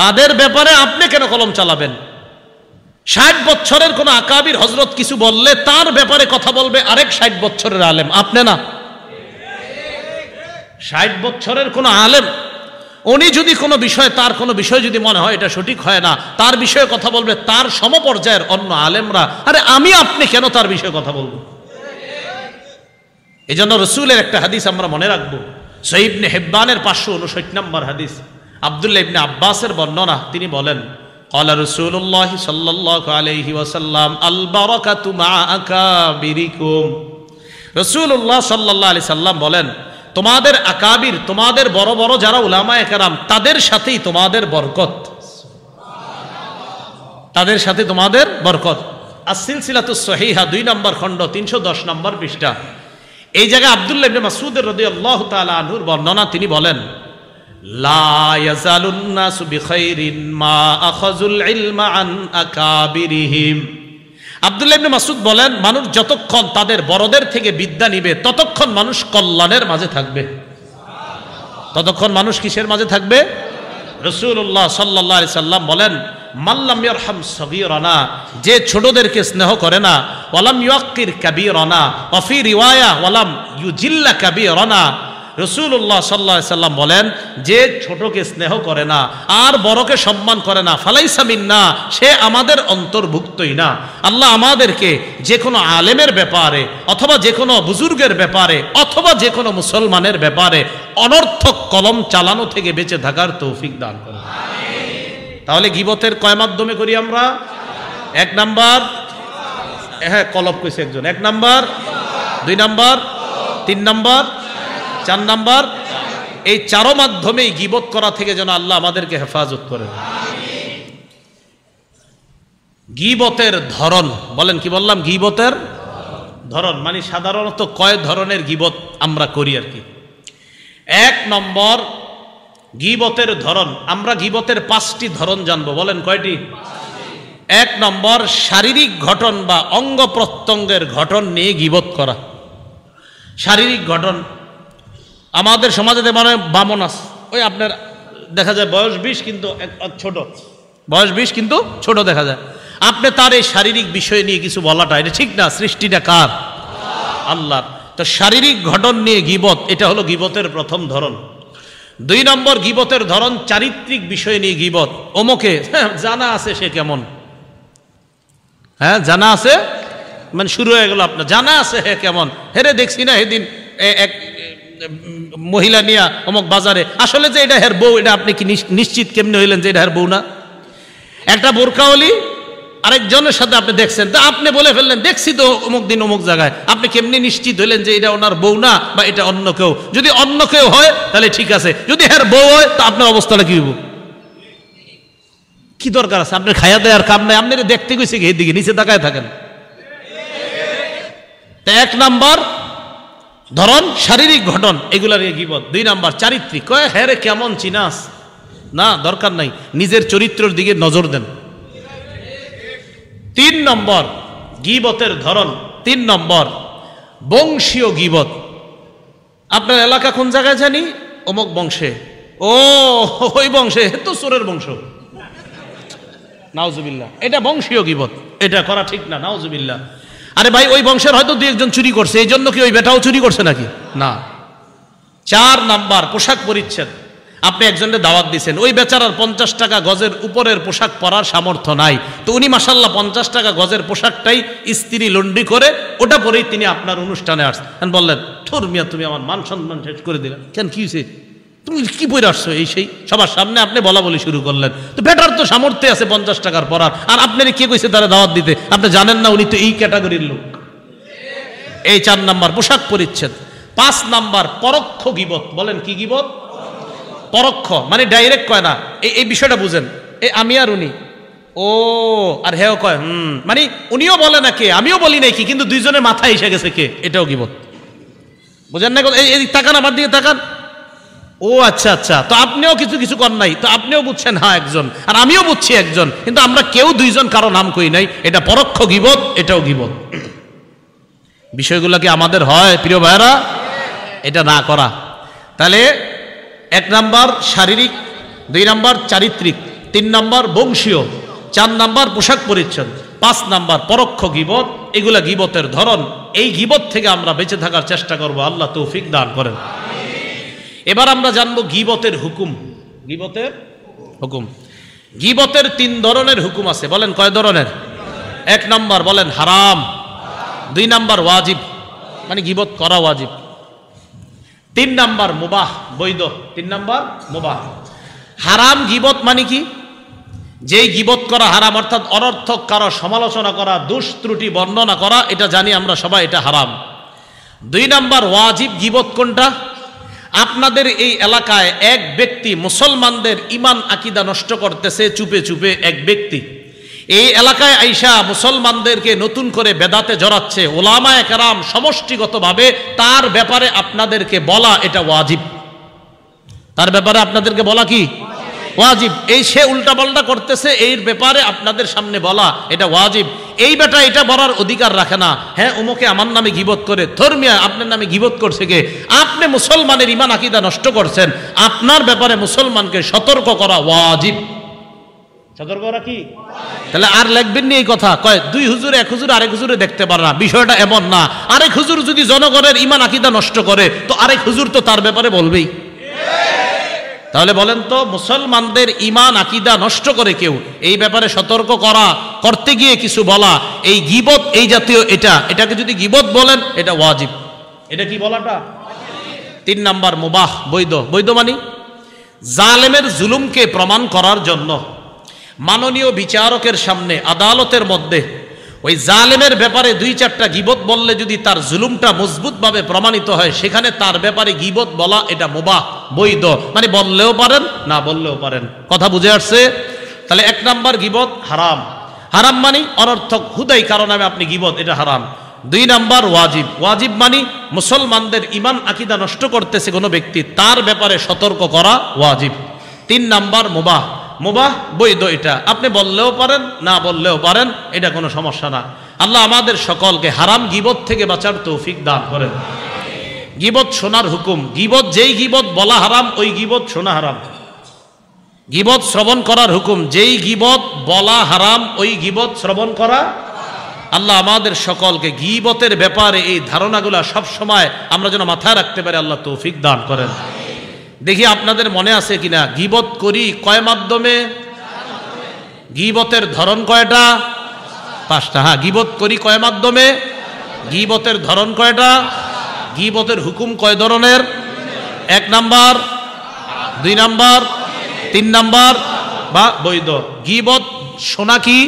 তাদের ব্যাপারে আপনি কেন কলম চালাবেন ষাট বছরের কোন আকাবির হজরত কিছু বললে তার ব্যাপারে কথা বলবে আরেক ষাট বছরের আলেম আপনি না ষাট বছরের কোন আলেম উনি যদি কোনো বিষয়ে তার কোনো বিষয় যদি মনে হয় এটা সঠিক হয় না তার বিষয়ে কথা বলবে তার সমপর্যায়ের অন্য আলেমরা আরে আমি আপনি কেন তার বিষয়ে কথা বলবো এই জন্য রসুলের একটা হাদিস আমরা মনে রাখবো সঈবনে হেব্বানের পাঁচশো উনষাট নম্বর হাদিস আবদুল্লা ইবনে আব্বাসের বর্ণনা তিনি বলেন قال রসুল্লাহ الله صلى ওসাল্লাম عليه وسلم البركة مع أكابركم رسول الله বলেন তোমাদের আকাবির তোমাদের বড় বড় যারা উলামা একরাম তাদের সাথেই তোমাদের বরকত তাদের সাথে তোমাদের বরকত আর সিলসিলাতু সহিহা দুই নম্বর খণ্ড তিনশো দশ নম্বর পৃষ্ঠা এই জায়গায় আবদুল্লাহ মাসুদের রদি আল্লাহ তালা আনহুর বর্ণনা তিনি বলেন মাসুদ বলেন মানুষ যতক্ষণ তাদের বড়দের থেকে বিদ্যা নিবে ততক্ষণ মানুষ কল্যাণের মাঝে থাকবে ততক্ষণ মানুষ কিসের মাঝে থাকবে রসুল্লাহ সাল্লা সাল্লাম বলেন মাল্লাম যে ছোটদেরকে স্নেহ করে না ওয়ালাম ইয়াক্কির ওয়ালাম ইউজিল্লা রসুল্লাহ সাল্লা সাল্লাম বলেন যে ছোটকে স্নেহ করে না আর বড়কে সম্মান করে না ফালাইসামিন না সে আমাদের অন্তর্ভুক্তই না আল্লাহ আমাদেরকে যে কোনো আলেমের ব্যাপারে অথবা যে কোনো বুজুর্গের ব্যাপারে অথবা যে কোনো মুসলমানের ব্যাপারে অনর্থক কলম চালানো থেকে বেঁচে থাকার তৌফিক দান করে তাহলে গিবতের কয় মাধ্যমে করি আমরা এক নাম্বার হ্যাঁ কলপ কইছে একজন এক নাম্বার দুই নাম্বার তিন নাম্বার চার নাম্বার এই চারো মাধ্যমে গিবত করা থেকে যেন আল্লাহ আমাদেরকে হেফাজত করে গিবতের ধরন বলেন কি বললাম গিবতের ধরন মানে সাধারণত কয় ধরনের গিবত আমরা করি আর কি এক নম্বর গিবতের ধরন আমরা গিবতের পাঁচটি ধরন জানবো বলেন কয়টি এক নম্বর শারীরিক ঘটন বা অঙ্গ প্রত্যঙ্গের ঘটন নিয়ে গিবত করা শারীরিক ঘটন আমাদের সমাজে মানে বামন আছে ওই আপনার দেখা যায় বয়স বিশ কিন্তু ছোট বয়স বিশ কিন্তু ছোট দেখা যায় আপনি তার এই শারীরিক বিষয় নিয়ে কিছু বলাটা এটা ঠিক না সৃষ্টিটা কার আল্লাহ তো শারীরিক ঘটন নিয়ে গিবত এটা হলো গিবতের প্রথম ধরন দুই নম্বর গিবতের ধরন চারিত্রিক বিষয় নিয়ে গিবত অমুকে হ্যাঁ, জানা আছে সে কেমন হ্যাঁ জানা আছে মানে শুরু হয়ে গেল আপনার জানা আছে হ্যাঁ কেমন হেরে দেখছি না সেদিন এক মহিলা নিয়া অমক বাজারে আসলে যে এটা হের বউ এটা আপনি কি নিশ্চিত কেমনি হইলেন যে এটা হের বউ না একটা বোরকা হলি আরেকজনের সাথে আপনি দেখছেন তা আপনি বলে ফেললেন দেখছি তো অমুক দিন অমুক জায়গায় আপনি কেমনি নিশ্চিত হইলেন যে এটা ওনার বউ না বা এটা অন্য কেউ যদি অন্য কেউ হয় তাহলে ঠিক আছে যদি হের বউ হয় তো আপনার অবস্থাটা কি হইব কি দরকার আছে আপনার খায়া দেয়ার কাম নাই আপনি দেখতে গেছি এদিকে নিচে তাকায় থাকেন এক নাম্বার ধরন শারীরিক ঘটন এগুলার গিবত দুই নাম্বার চারিত্রিক কয়ে হ্যাঁ কেমন চিনাস না দরকার নাই নিজের চরিত্রের দিকে নজর দেন তিন নম্বর গিবতের ধরন তিন নম্বর বংশীয় গিবত আপনার এলাকা কোন জায়গায় জানি অমুক বংশে ও ওই বংশে তো সোরের বংশ নাওজুবিল্লাহ এটা বংশীয় গিবত এটা করা ঠিক না নাওজুবিল্লাহ আরে ভাই ওই বংশের হয়তো দু একজন চুরি করছে এই জন্য কি ওই বেটাও চুরি করছে নাকি না চার নাম্বার পোশাক পরিচ্ছেদ আপনি একজনের দাওয়াত দিচ্ছেন ওই বেচারার পঞ্চাশ টাকা গজের উপরের পোশাক পরার সামর্থ্য নাই তো উনি মাসাল্লাহ পঞ্চাশ টাকা গজের পোশাকটাই স্ত্রী লন্ডি করে ওটা পরেই তিনি আপনার অনুষ্ঠানে আসছেন বললেন ঠোর মিয়া তুমি আমার মান সম্মান শেষ করে দিলেন কেন কি হয়েছে তুমি কি বই আসছো এই সেই সবার সামনে আপনি বলা বলি শুরু করলেন তো বেটার তো সামর্থ্য আছে পঞ্চাশ টাকার পড়ার আর আপনার কে কইছে তারা দাওয়াত দিতে আপনি জানেন না উনি তো এই ক্যাটাগরির লোক এই চার নাম্বার পোশাক পরিচ্ছেদ পাঁচ নাম্বার পরোক্ষ গিবত বলেন কি গিবত পরোক্ষ মানে ডাইরেক্ট কয় না এই এই বিষয়টা বুঝেন এই আমি আর উনি ও আর হেও কয় হুম মানে উনিও বলে না কে আমিও বলি না কি কিন্তু দুইজনের মাথায় এসে গেছে কে এটাও গিবত বুঝেন না এই তাকান আমার দিকে তাকান ও আচ্ছা আচ্ছা তো আপনিও কিছু কিছু কর নাই তো আপনিও বুঝছেন হ্যাঁ একজন আর আমিও বুঝছি একজন কিন্তু আমরা কেউ দুইজন কারো নাম কই নাই এটা পরোক্ষ গিবত এটাও গিবত বিষয়গুলো কি আমাদের হয় প্রিয় ভাইরা এটা না করা তাহলে এক নাম্বার শারীরিক দুই নাম্বার চারিত্রিক তিন নাম্বার বংশীয় চার নাম্বার পোশাক পরিচ্ছদ পাঁচ নাম্বার পরোক্ষ গিবত এগুলা গিবতের ধরন এই গিবত থেকে আমরা বেঁচে থাকার চেষ্টা করব আল্লাহ তৌফিক দান করেন এবার আমরা জানবো গিবতের হুকুম গিবতের হুকুম গিবতের তিন ধরনের হুকুম আছে বলেন কয় ধরনের এক নাম্বার বলেন হারাম দুই নাম্বার ওয়াজিব মানে গিবত করা ওয়াজিব তিন নাম্বার মুবাহ বৈধ তিন নাম্বার মুবাহ হারাম গিবত মানে কি যেই গিবত করা হারাম অর্থাৎ অনর্থক কারো সমালোচনা করা দুষ ত্রুটি বর্ণনা করা এটা জানি আমরা সবাই এটা হারাম দুই নাম্বার ওয়াজিব গিবত কোনটা আপনাদের এই এলাকায় এক ব্যক্তি মুসলমানদের ইমান আকিদা নষ্ট করতেছে চুপে চুপে এক ব্যক্তি এই এলাকায় আইসা মুসলমানদেরকে নতুন করে বেদাতে জড়াচ্ছে ওলামায় কারাম সমষ্টিগতভাবে তার ব্যাপারে আপনাদেরকে বলা এটা ওয়াজিব তার ব্যাপারে আপনাদেরকে বলা কি ওয়াজিব এই সে উল্টাপাল্টা করতেছে এই ব্যাপারে আপনাদের সামনে বলা এটা ওয়াজিব এই বেটা এটা বলার অধিকার রাখে না হ্যাঁ উমুকে আমার নামে গিবত করে ধর্মিয়া আপনার নামে গিবত করছে কে আপনি মুসলমানের ইমান আকিদা নষ্ট করছেন আপনার ব্যাপারে মুসলমানকে সতর্ক করা ওয়াজিব সতর্ক করা কি তাহলে আর লেখবেন নি এই কথা কয় দুই হুজুর এক হুজুর আরেক হুজুরে দেখতে পারে না বিষয়টা এমন না আরেক হুজুর যদি জনগণের ইমান আকিদা নষ্ট করে তো আরেক হুজুর তো তার ব্যাপারে বলবেই তাহলে বলেন তো মুসলমানদের ইমান আকিদা নষ্ট করে কেউ এই ব্যাপারে সতর্ক করা করতে গিয়ে কিছু বলা এই গিবত এই জাতীয় এটা এটাকে যদি গিবত বলেন এটা ওয়াজিব এটা কি বলাটা তিন নাম্বার মুবাহ বৈধ বৈধ মানি জালেমের জুলুমকে প্রমাণ করার জন্য মাননীয় বিচারকের সামনে আদালতের মধ্যে ওই জালেমের ব্যাপারে দুই চারটা গিবত বললে যদি তার জুলুমটা মজবুতভাবে প্রমাণিত হয় সেখানে তার ব্যাপারে গিবত বলা এটা মুবাহ বৈধ মানে বললেও পারেন না বললেও পারেন কথা বুঝে আসছে তাহলে এক নাম্বার গিবত হারাম হারাম মানে অনর্থক হুদাই কারণ আমি আপনি গিবত এটা হারাম দুই নাম্বার ওয়াজিব ওয়াজিব মানে মুসলমানদের ইমান আকিদা নষ্ট করতেছে কোনো ব্যক্তি তার ব্যাপারে সতর্ক করা ওয়াজিব তিন নাম্বার মুবাহ মুবাহ বৈধ এটা আপনি বললেও পারেন না বললেও পারেন এটা কোনো সমস্যা না আল্লাহ আমাদের সকলকে হারাম গিবত থেকে বাঁচার তৌফিক দান করেন গিবত শোনার হুকুম গিবত যেই গিবত বলা হারাম ওই গিবত শোনা হারাম গিবত শ্রবণ করার হুকুম যেই গিবত বলা হারাম ওই গিবত শ্রবণ করা আল্লাহ আমাদের সকলকে গিবতের ব্যাপারে এই সব সবসময় আমরা যেন মাথায় রাখতে পারি আল্লাহ তৌফিক দান করেন দেখি আপনাদের মনে আছে কিনা গিবত করি কয় মাধ্যমে গিবতের ধরন কয়টা পাঁচটা হ্যাঁ গিবত করি কয় মাধ্যমে গিবতের ধরন কয়টা গিবতের হুকুম কয় ধরনের এক নাম্বার দুই নাম্বার তিন নাম্বার বা বৈধ গিবত সোনা কি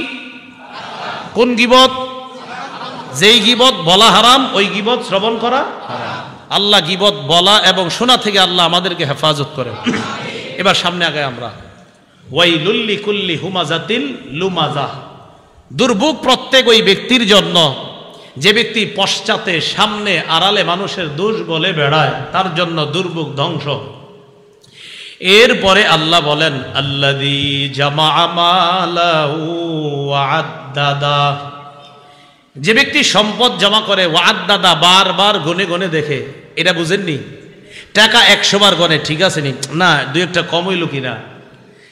কোন গিবত যেই গিবত বলা হারাম ওই গিবত শ্রবণ করা আল্লাহ গিবত বলা এবং সোনা থেকে আল্লাহ আমাদেরকে হেফাজত করে এবার সামনে আগে আমরা লুল্লি কুল্লি হুমাজাতিল লুমাজা দুর্ভোগ প্রত্যেক ওই ব্যক্তির জন্য যে ব্যক্তি পশ্চাতে সামনে আড়ালে মানুষের দোষ বলে বেড়ায় তার জন্য দুর্ভোগ ধ্বংস এরপরে আল্লাহ বলেন আল্লাদি জামা দাদা যে ব্যক্তি সম্পদ জমা করে ওয়াদ দাদা বারবার গনে গনে দেখে এটা বুঝেননি টাকা একশো বার গনে ঠিক আছে নি না দু একটা কম হইল কিনা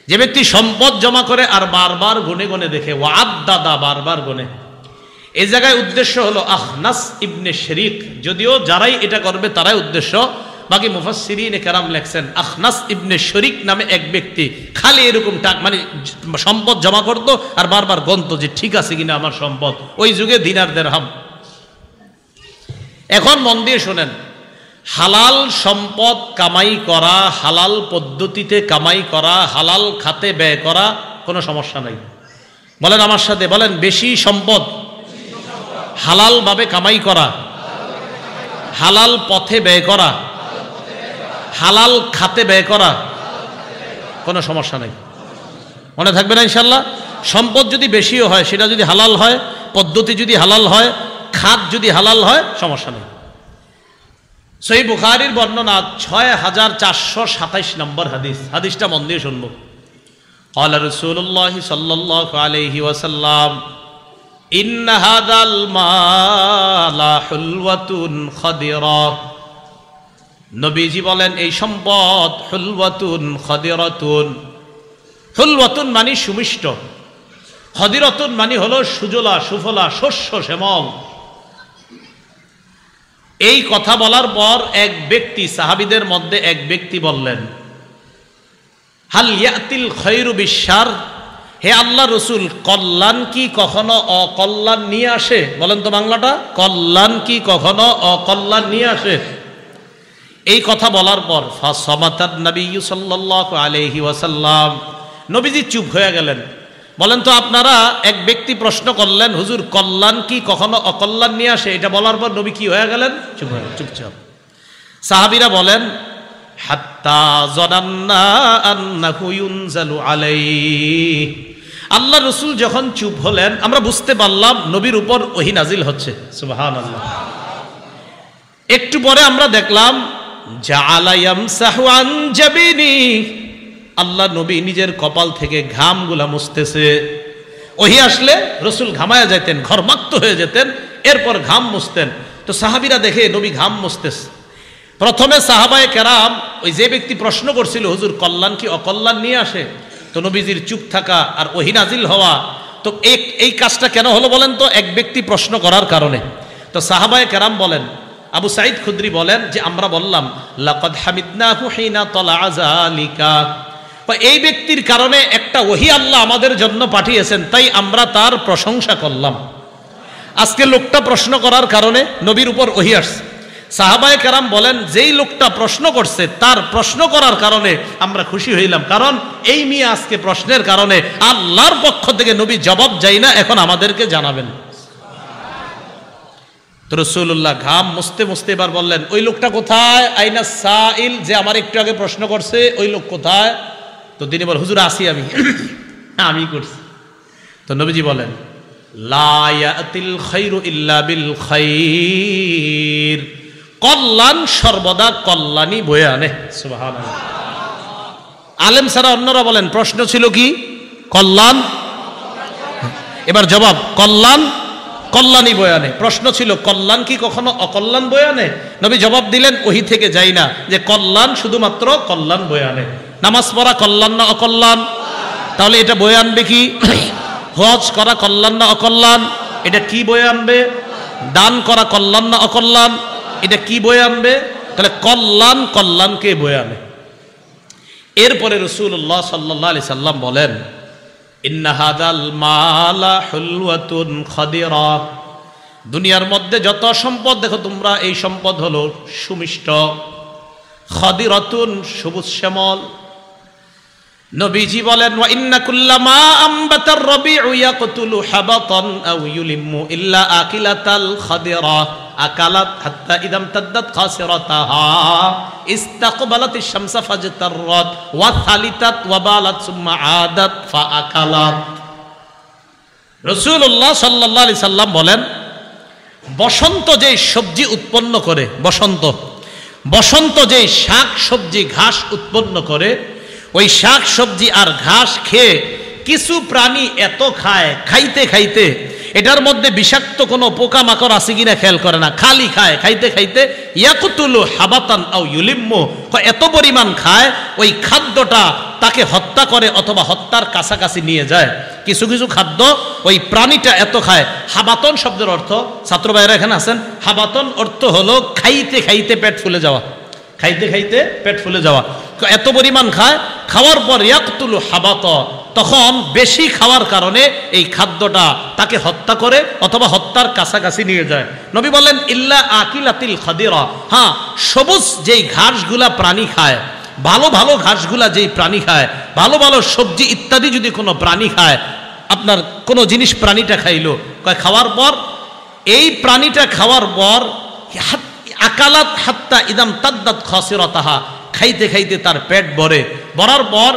যে ব্যক্তি সম্পদ জমা করে আর বারবার গনে গনে দেখে ওয়াদ দাদা বারবার গনে এই জায়গায় উদ্দেশ্য হলো আহনাস ইবনে শরিক যদিও যারাই এটা করবে তারাই উদ্দেশ্য বাকি মুফাসিরিন কেরাম লেখছেন আহনাস ইবনে শরিক নামে এক ব্যক্তি খালি এরকম টাক মানে সম্পদ জমা করত আর বারবার গন্ত যে ঠিক আছে কিনা আমার সম্পদ ওই যুগে দিনার হাম এখন মন দিয়ে শোনেন হালাল সম্পদ কামাই করা হালাল পদ্ধতিতে কামাই করা হালাল খাতে ব্যয় করা কোনো সমস্যা নাই বলেন আমার সাথে বলেন বেশি সম্পদ হালালভাবে কামাই করা হালাল পথে ব্যয় করা হালাল খাতে ব্যয় করা কোনো সমস্যা নেই মনে থাকবে না ইনশাল্লাহ সম্পদ যদি বেশিও হয় সেটা যদি হালাল হয় পদ্ধতি যদি হালাল হয় খাত যদি হালাল হয় সমস্যা নেই সেই বুখারির বর্ণনা ছয় হাজার চারশো সাতাইশ নম্বর হাদিস হাদিসটা মন দিয়ে শুনবো আল্লাহ রসুল্লাহ সাল্লাহ আলহি ওয়াসাল্লাম মালা নবীজি বলেন এই সম্পদ হুলওয়াতুন খদিরতুন হুলওয়াতুন মানে সুমিষ্ট খদিরতুন মানে হলো সুজলা সুফলা শস্য শ্যামল এই কথা বলার পর এক ব্যক্তি সাহাবিদের মধ্যে এক ব্যক্তি বললেন হাল ইয়াতিল খৈরু বিশ্বার হে আল্লাহ রসুল কল্যাণ কি কখনো অকল্যাণ নিয়ে আসে বলেন তো বাংলাটা কল্যাণ কি কখনো অকল্যাণ নিয়ে আসে এই কথা বলার পর ফাসমাতার নবী সাল্লাহ আলহি ওয়াসাল্লাম নবীজি চুপ হয়ে গেলেন বলেন তো আপনারা এক ব্যক্তি প্রশ্ন করলেন হুজুর কল্যাণ কি কখনো অকল্যাণ নিয়ে আসে এটা বলার পর নবী কি হয়ে গেলেন চুপ হয়ে চুপচাপ সাহাবিরা বলেন জনান্না আন্না আল্লাহ রসুল যখন চুপ হলেন আমরা বুঝতে পারলাম নবীর উপর ওহি নাজিল হচ্ছে আল্লাহ একটু পরে আমরা দেখলাম আল্লাহ নবী নিজের কপাল থেকে ঘাম গুলা মুছতেছে ওহি আসলে রসুল ঘামায়া যাইতেন ঘরমাক্ত হয়ে যেতেন এরপর ঘাম মুছতেন তো সাহাবিরা দেখে নবী ঘাম মুছতেছে প্রথমে সাহাবায় কেরাম ওই যে ব্যক্তি প্রশ্ন করছিল হুজুর কল্যাণ কি অকল্যাণ নিয়ে আসে তো নবীজির চুপ থাকা আর ওহিনাজিল হওয়া তো এই কাজটা কেন হলো বলেন তো এক ব্যক্তি প্রশ্ন করার কারণে তো সাহাবায় কেরাম বলেন আবু সাইদ খুদ্রি বলেন যে আমরা বললাম লাকদ হামিদনা এই ব্যক্তির কারণে একটা ওহি আল্লাহ আমাদের জন্য পাঠিয়েছেন তাই আমরা তার প্রশংসা করলাম আজকে লোকটা প্রশ্ন করার কারণে নবীর উপর ওহি আসছে সাহাবায় কারাম বলেন যেই লোকটা প্রশ্ন করছে তার প্রশ্ন করার কারণে আমরা খুশি হইলাম কারণ এই মেয়ে আজকে প্রশ্নের কারণে আল্লাহর পক্ষ থেকে নবী জবাব যাই না এখন আমাদেরকে জানাবেন রসুল্লাহ ঘাম মুসতে মুসতে এবার বললেন ওই লোকটা কোথায় আইনা সাইল যে আমার একটু আগে প্রশ্ন করছে ওই লোক কোথায় তো তিনি বল হুজুর আসি আমি *coughs* আমি করছি তো নবীজি বলেন লায়াতিল খৈরু ইল্লা বিল খাই কল্যাণ সর্বদা কল্যাণী বয়ে আনে আলেম সারা অন্যরা বলেন প্রশ্ন ছিল কি কল্যাণ এবার জবাব কল্যাণ কল্যাণী বয়ে আনে প্রশ্ন ছিল কল্যাণ কি কখনো অকল্যাণ বয়ে আনে নবী জবাব দিলেন ওহি থেকে যাই না যে কল্যাণ শুধুমাত্র কল্যাণ বয়ে আনে নামাজ পড়া কল্যাণ না অকল্যাণ তাহলে এটা বয়ে আনবে কি *coughs* হজ করা কল্যাণ না অকল্যাণ এটা কি বয়ে আনবে দান করা কল্যাণ না অকল্যাণ এটা কি বয়ে আনবে তাহলে কল্যাণ কল্যাণকে বয়ে আনে এরপরে রসুল্লাহ সাল্লাহ আলি সাল্লাম বলেন দুনিয়ার মধ্যে যত সম্পদ দেখো তোমরা এই সম্পদ হলো সুমিষ্ট খদিরতুন সবুজ শ্যামল নবীজি বলেন ওয়া ইন্না কুল্লামা আমবাতার রবিউ ইয়াকতুলু হাবাতান আও ইউলিমু ইল্লা আকিলাতাল খাদিরা আকালাত হাত্তা ইদাম তাদ্দাত খাসিরাতাহা ইস্তাকবালাত ফাজতাররাত ওয়া সালিতাত ওয়া বালাত সুম্মা আদাত রাসূলুল্লাহ সাল্লাল্লাহু আলাইহি সাল্লাম বলেন বসন্ত যে সবজি উৎপন্ন করে বসন্ত বসন্ত যে শাক সবজি ঘাস উৎপন্ন করে ওই শাক সবজি আর ঘাস খেয়ে কিছু প্রাণী এত খায় খাইতে খাইতে এটার মধ্যে বিষাক্ত কোনো পোকামাকড় আছে কিনা খেয়াল করে না খালি খায় খাইতে খাইতে ইয়াকুতুলু হাবাতান আও ইউলিম্মু এত পরিমাণ খায় ওই খাদ্যটা তাকে হত্যা করে অথবা হত্যার কাছাকাছি নিয়ে যায় কিছু কিছু খাদ্য ওই প্রাণীটা এত খায় হাবাতন শব্দের অর্থ ছাত্র ভাইয়েরা এখানে আছেন হাবাতন অর্থ হলো খাইতে খাইতে পেট ফুলে যাওয়া খাইতে খাইতে পেট ফুলে যাওয়া এত পরিমাণ খায় খাওয়ার পর ইয়াকুতুলু হাবাত তখন বেশি খাওয়ার কারণে এই খাদ্যটা তাকে হত্যা করে অথবা হত্যার কাছাকাছি নিয়ে যায় নবী বলেন ইল্লা আকিলাতিল খাদিরা হ্যাঁ সবুজ যেই ঘাসগুলা প্রাণী খায় ভালো ভালো ঘাসগুলা যেই প্রাণী খায় ভালো ভালো সবজি ইত্যাদি যদি কোনো প্রাণী খায় আপনার কোনো জিনিস প্রাণীটা খাইলো খাওয়ার পর এই প্রাণীটা খাওয়ার পর আকালাত হাত্তা ইদাম তাদ্দাত খসিরতাহা খাইতে খাইতে তার পেট ভরে ভরার পর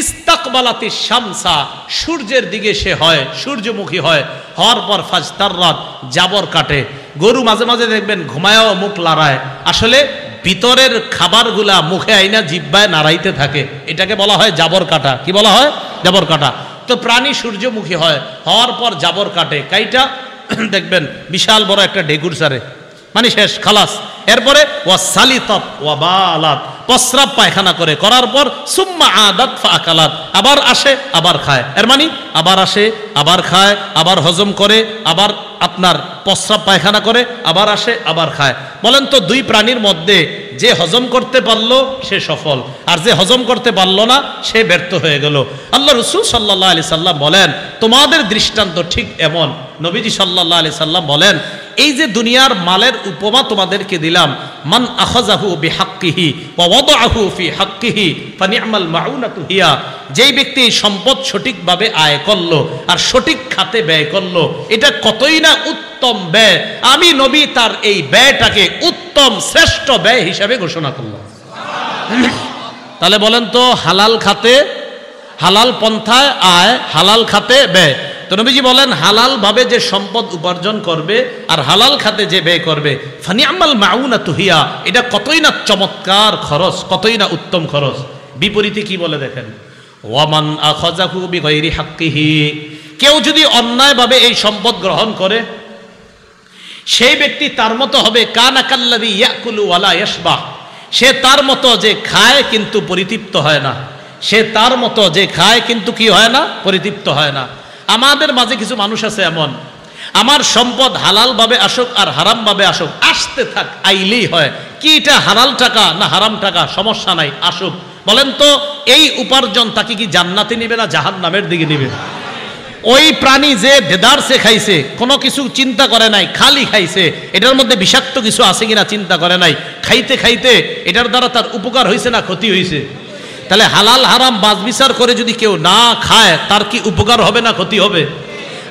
ইস্তাকবালাতি শামসা সূর্যের দিকে সে হয় সূর্যমুখী হয় হওয়ার পর ফাজতার রথ জাবর কাটে গরু মাঝে মাঝে দেখবেন ঘুমায়ও মুখ লাড়ায় আসলে ভিতরের খাবারগুলা মুখে আইনা জিব্বায় নাড়াইতে থাকে এটাকে বলা হয় জাবর কাটা কি বলা হয় জাবর কাটা তো প্রাণী সূর্যমুখী হয় হওয়ার পর জাবর কাটে কাইটা *clears throat* দেখবেন বিশাল বড় একটা ডেগুর সারে মানে শেষ খালাস এরপরে ওয়াসালিতত বালাত প্রস্রাব পায়খানা করে করার পর সুম্মা আদাত আকালাত আবার আসে আবার খায় এর মানে আবার আসে আবার খায় আবার হজম করে আবার আপনার প্রস্রাব পায়খানা করে আবার আসে আবার খায় বলেন তো দুই প্রাণীর মধ্যে যে হজম করতে পারলো সে সফল আর যে হজম করতে পারলো না সে ব্যর্থ হয়ে গেল আল্লাহ রসুল সাল্লাহ আলি সাল্লাম বলেন তোমাদের দৃষ্টান্ত ঠিক এমন নবীজি সাল্লাহ আলি সাল্লাম বলেন এই যে দুনিয়ার মালের উপমা তোমাদেরকে দিলাম মান আহজাহু হাক্কিহি ওয়াদাহু ফি হাক্কিহি ফানিআমাল মাউনাতু হিয়া যেই ব্যক্তি এই সম্পদ সঠিকভাবে আয় করলো আর সঠিক খাতে ব্যয় করলো এটা কতই না উত্তম ব্যয় আমি নবী তার এই ব্যয়টাকে উত্তম শ্রেষ্ঠ ব্যয় হিসাবে ঘোষণা করলাম তাহলে বলেন তো হালাল খাতে হালাল পন্থায় আয় হালাল খাতে ব্যয় তো নবীজি বলেন হালাল ভাবে যে সম্পদ উপার্জন করবে আর হালাল খাতে যে ব্যয় করবে ফানি আমাল মাউনা তুহিয়া এটা কতই না চমৎকার খরচ কতই না উত্তম খরচ বিপরীতে কি বলে দেখেন ওয়ামান আখাজাহু বিগৈরি হাক্কিহি কেউ যদি অন্যায়ভাবে এই সম্পদ গ্রহণ করে সেই ব্যক্তি তার মতো হবে কানাকাল্লাদি ইয়াকুলু ওয়ালা ইয়াসবাহ সে তার মতো যে খায় কিন্তু পরিতৃপ্ত হয় না সে তার মতো যে খায় কিন্তু কি হয় না পরিতৃপ্ত হয় না আমাদের মাঝে কিছু মানুষ আছে এমন আমার সম্পদ হালাল ভাবে আসুক আর হারাম ভাবে আসুক আসতে থাক আইলেই হয় কি এটা হালাল টাকা না হারাম টাকা সমস্যা নাই আসুক বলেন তো এই উপার্জন তাকে কি জান্নাতে নিবে না জাহান নামের দিকে নিবে ওই প্রাণী যে ভেদার সে খাইছে কোনো কিছু চিন্তা করে নাই খালি খাইছে এটার মধ্যে বিষাক্ত কিছু আছে কিনা চিন্তা করে নাই খাইতে খাইতে এটার দ্বারা তার উপকার হয়েছে না ক্ষতি হয়েছে তাহলে হালাল হারাম বাজ বিচার করে যদি কেউ না খায় তার কি উপকার হবে না ক্ষতি হবে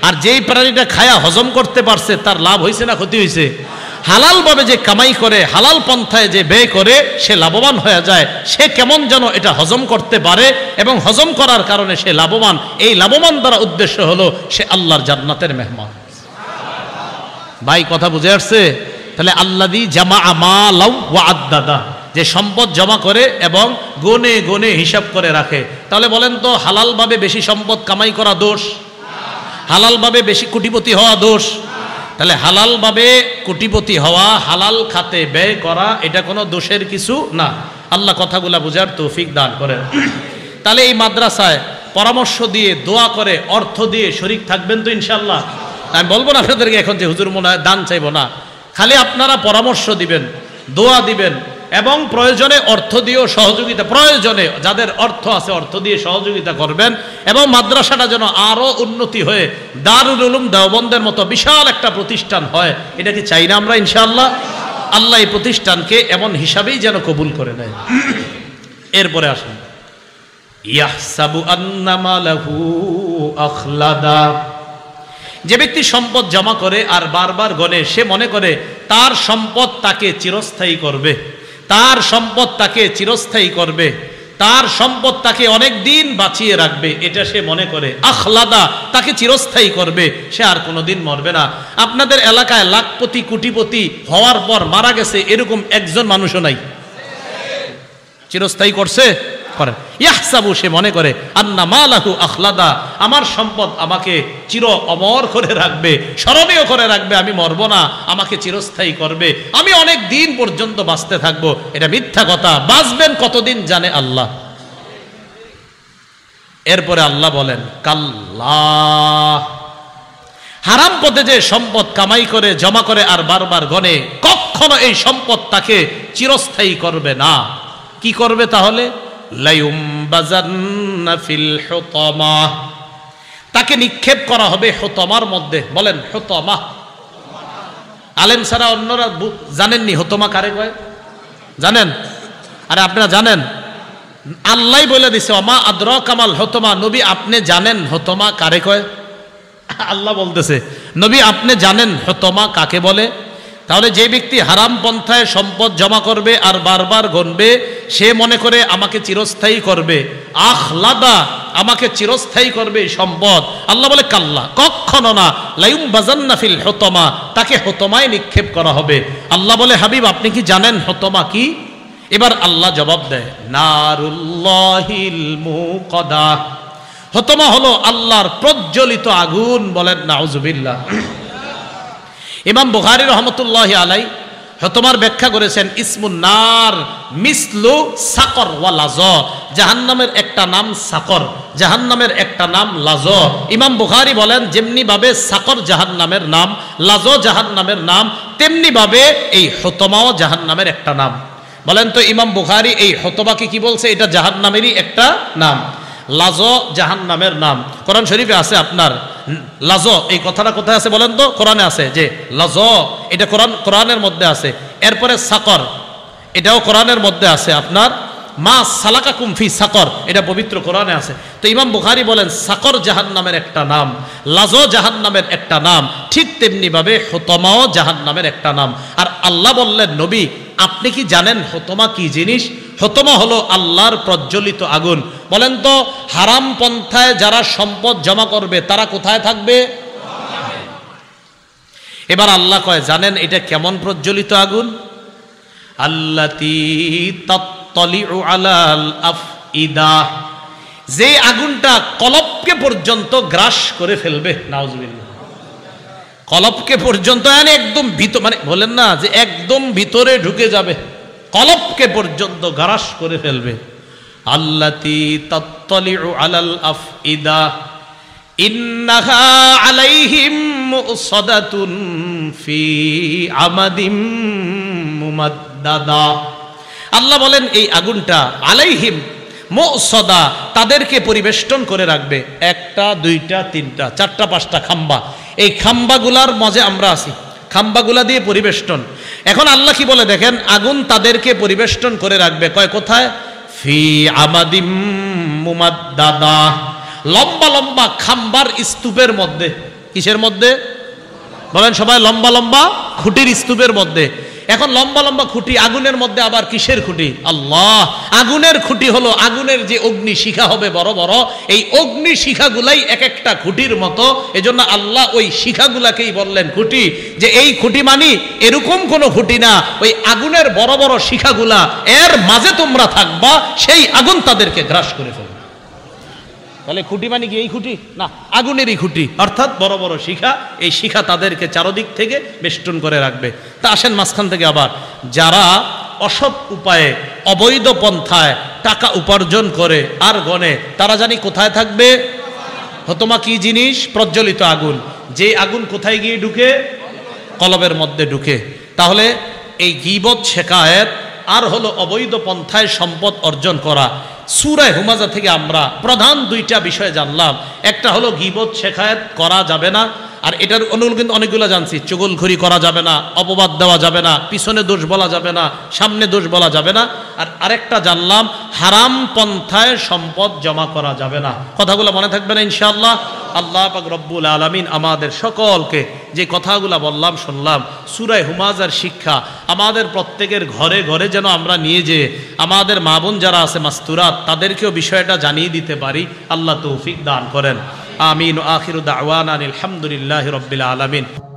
আর যেই প্রাণীটা খায়া হজম করতে পারছে তার লাভ হয়েছে না ক্ষতি হয়েছে হালালভাবে যে কামাই করে হালাল পন্থায় যে ব্যয় করে সে লাভবান হয়ে যায় সে কেমন যেন এটা হজম করতে পারে এবং হজম করার কারণে সে লাভবান এই লাভবান দ্বারা উদ্দেশ্য হলো সে আল্লাহর জান্নাতের মেহমান ভাই কথা বুঝে আসছে তাহলে আল্লাদি জামা আমা লাউ ওয়া আদাদা যে সম্পদ জমা করে এবং গনে গনে হিসাব করে রাখে তাহলে বলেন তো হালালভাবে বেশি সম্পদ কামাই করা দোষ হালালভাবে বেশি কোটিপতি হওয়া দোষ তাহলে হালালভাবে কোটিপতি হওয়া হালাল খাতে ব্যয় করা এটা কোনো দোষের কিছু না আল্লাহ কথাগুলা বোঝার তৌফিক দান করেন তাহলে এই মাদ্রাসায় পরামর্শ দিয়ে দোয়া করে অর্থ দিয়ে শরিক থাকবেন তো ইনশাল্লাহ আমি বলবো না আপনাদেরকে এখন যে হুজুর মনে হয় দান চাইবো না খালি আপনারা পরামর্শ দিবেন দোয়া দিবেন এবং প্রয়োজনে অর্থ দিয়েও সহযোগিতা প্রয়োজনে যাদের অর্থ আছে অর্থ দিয়ে সহযোগিতা করবেন এবং মাদ্রাসাটা যেন আরও উন্নতি হয়ে দারুল উলুম দেওবন্দের মতো বিশাল একটা প্রতিষ্ঠান হয় এটা কি চাই না আমরা ইনশাআল্লাহ আল্লাহ এই প্রতিষ্ঠানকে এমন হিসাবেই যেন কবুল করে নেয় এরপরে আসুন ইয়াহসাবু আন্নামালাহু আখলাদা যে ব্যক্তি সম্পদ জমা করে আর বারবার গলে সে মনে করে তার সম্পদ তাকে চিরস্থায়ী করবে তার সম্পদ তাকে চিরস্থায়ী করবে তার সম্পদ তাকে অনেক দিন বাঁচিয়ে রাখবে এটা সে মনে করে আখলাদা তাকে চিরস্থায়ী করবে সে আর কোনোদিন মরবে না আপনাদের এলাকায় লাখপতি কোটিপতি হওয়ার পর মারা গেছে এরকম একজন মানুষও নাই চিরস্থায়ী করছে করেন ইয়াহসাবু সে মনে করে আন্না মালাহু আখলাদা আমার সম্পদ আমাকে চির অমর করে রাখবে স্মরণীয় করে রাখবে আমি মরব না আমাকে চিরস্থায়ী করবে আমি অনেক দিন পর্যন্ত বাঁচতে থাকব এটা মিথ্যা কথা বাঁচবেন কতদিন জানে আল্লাহ এরপরে আল্লাহ বলেন কাল্লাহ হারাম পথে যে সম্পদ কামাই করে জমা করে আর বারবার গনে কখনো এই সম্পদ তাকে চিরস্থায়ী করবে না কি করবে তাহলে তাকে নিক্ষেপ করা হবে হোতমার মধ্যে বলেন হোতমা আলেম সারা অন্যরা জানেননি হোতমা কারে কয় জানেন আরে আপনারা জানেন আল্লাহ বলে দিছে অমা আদ্র কামাল হতমা নবী আপনি জানেন হতমা কারে কয় আল্লাহ বলতেছে নবী আপনি জানেন হতমা কাকে বলে তাহলে যে ব্যক্তি হারাম পন্থায় সম্পদ জমা করবে আর বারবার গণবে সে মনে করে আমাকে চিরস্থায়ী করবে আহ লাদা আমাকে চিরস্থায়ী করবে সম্পদ আল্লাহ বলে কাল্লা কখনো না লাইম বাজান্নাফিল হতমা তাকে হতমায় নিক্ষেপ করা হবে আল্লাহ বলে হাবিব আপনি কি জানেন হতমা কি এবার আল্লাহ জবাব দেয় নারুল্লাহিল মুকদা হতমা হলো আল্লাহর প্রজ্বলিত আগুন বলেন নাউজুবিল্লাহ ইমাম বুহারি রহমতুল্লাহ আলাই হতমার ব্যাখ্যা করেছেন ইসমুন্নার মিসলু সাকর ওয়া লাজ জাহান্নামের একটা নাম সাকর জাহান্নামের একটা নাম লাজ ইমাম বুখারি বলেন যেমনিভাবে সাকর জাহান্নামের নাম লাজ জাহান্নামের নাম তেমনিভাবে এই হতমাও জাহান্নামের একটা নাম বলেন তো ইমাম বুখারি এই হতমাকে কি বলছে এটা জাহান্নামেরই একটা নাম লাজ জাহান্নামের নাম কোরআন শরীফে আছে আপনার লাজ এই কথাটা কোথায় আছে বলেন তো কোরআনে আছে যে লাজ এটা কোরআন কোরআনের মধ্যে আছে এরপরে সাকর এটাও কোরআনের মধ্যে আছে আপনার মা সালাকা কুমফি সাকর এটা পবিত্র কোরআনে আছে তো ইমাম বুখারি বলেন সাকর জাহান নামের একটা নাম লাজ জাহান নামের একটা নাম ঠিক তেমনিভাবে হোতমাও জাহান নামের একটা নাম আর আল্লাহ বললেন নবী আপনি কি জানেন হতমা কি জিনিস হতমা হলো আল্লাহর প্রজ্বলিত আগুন বলেন তো হারাম পন্থায় যারা সম্পদ জমা করবে তারা কোথায় থাকবে এবার আল্লাহ কয় জানেন এটা কেমন প্রজ্বলিত আগুন আফইদা যে আগুনটা কলপকে পর্যন্ত গ্রাস করে ফেলবে কলপকে পর্যন্ত মানে একদম ভিতর মানে বলেন না যে একদম ভিতরে ঢুকে যাবে কলপকে পর্যন্ত গ্রাস করে ফেলবে আল্লাতি তাত্তালিউ আলাল আফইদা ইন্নাহা আলাইহিম মুসাদাতুন ফি আমাদিম মুমাদ্দাদা আল্লাহ বলেন এই আগুনটা আলাইহিম মোসদা তাদেরকে পরিবেষ্টন করে রাখবে একটা দুইটা তিনটা চারটা পাঁচটা খাম্বা এই খাম্বাগুলার মজে আমরা আছি খাম্বাগুলা দিয়ে পরিবেষ্টন এখন আল্লাহ কি বলে দেখেন আগুন তাদেরকে পরিবেষ্টন করে রাখবে কয় কোথায় ফি আমাদিম মুমাদ্দাদা লম্বা লম্বা খাম্বার স্তূপের মধ্যে কিসের মধ্যে বলেন সবাই লম্বা লম্বা খুঁটির স্তূপের মধ্যে এখন লম্বা লম্বা খুঁটি আগুনের মধ্যে আবার কিসের খুঁটি আল্লাহ আগুনের খুঁটি হলো আগুনের যে অগ্নি শিখা হবে বড় বড় এই অগ্নি শিখাগুলাই এক একটা খুঁটির মতো এজন্য আল্লাহ ওই শিখাগুলাকেই বললেন খুঁটি যে এই খুঁটি মানি এরকম কোনো খুঁটি না ওই আগুনের বড় বড় শিখাগুলা এর মাঝে তোমরা থাকবা সেই আগুন তাদেরকে গ্রাস করে ফেলবে তাহলে খুঁটি মানে কি এই খুঁটি না আগুনেরই খুঁটি অর্থাৎ বড় বড় শিখা এই শিখা তাদেরকে চারদিক থেকে বেষ্টন করে রাখবে তা আসেন মাঝখান থেকে আবার যারা অসৎ উপায়ে অবৈধ পন্থায় টাকা উপার্জন করে আর গণে তারা জানি কোথায় থাকবে হতমা কি জিনিস প্রজ্বলিত আগুন যে আগুন কোথায় গিয়ে ঢুকে কলবের মধ্যে ঢুকে তাহলে এই গিবত শেখায়ত আর হলো অবৈধ পন্থায় সম্পদ অর্জন করা সুরায় হুমাজা থেকে আমরা প্রধান দুইটা বিষয় জানলাম একটা হলো গিবত শেখায়ত করা যাবে না আর এটার অনুগুলো কিন্তু অনেকগুলো জানছি ঘুরি করা যাবে না অপবাদ দেওয়া যাবে না পিছনে দোষ বলা যাবে না সামনে দোষ বলা যাবে না আর আরেকটা জানলাম হারাম পন্থায় সম্পদ জমা করা যাবে না কথাগুলো মনে থাকবে না ইনশাআল্লাহ আল্লাহ পাক রব্বুল আলমিন আমাদের সকলকে যে কথাগুলো বললাম শুনলাম সুরায় হুমাজার শিক্ষা আমাদের প্রত্যেকের ঘরে ঘরে যেন আমরা নিয়ে যেয়ে আমাদের মা বোন যারা আছে মাস্তুরাত তাদেরকেও বিষয়টা জানিয়ে দিতে পারি আল্লাহ তৌফিক দান করেন آمين آخر دعوانا الحمد لله رب العالمين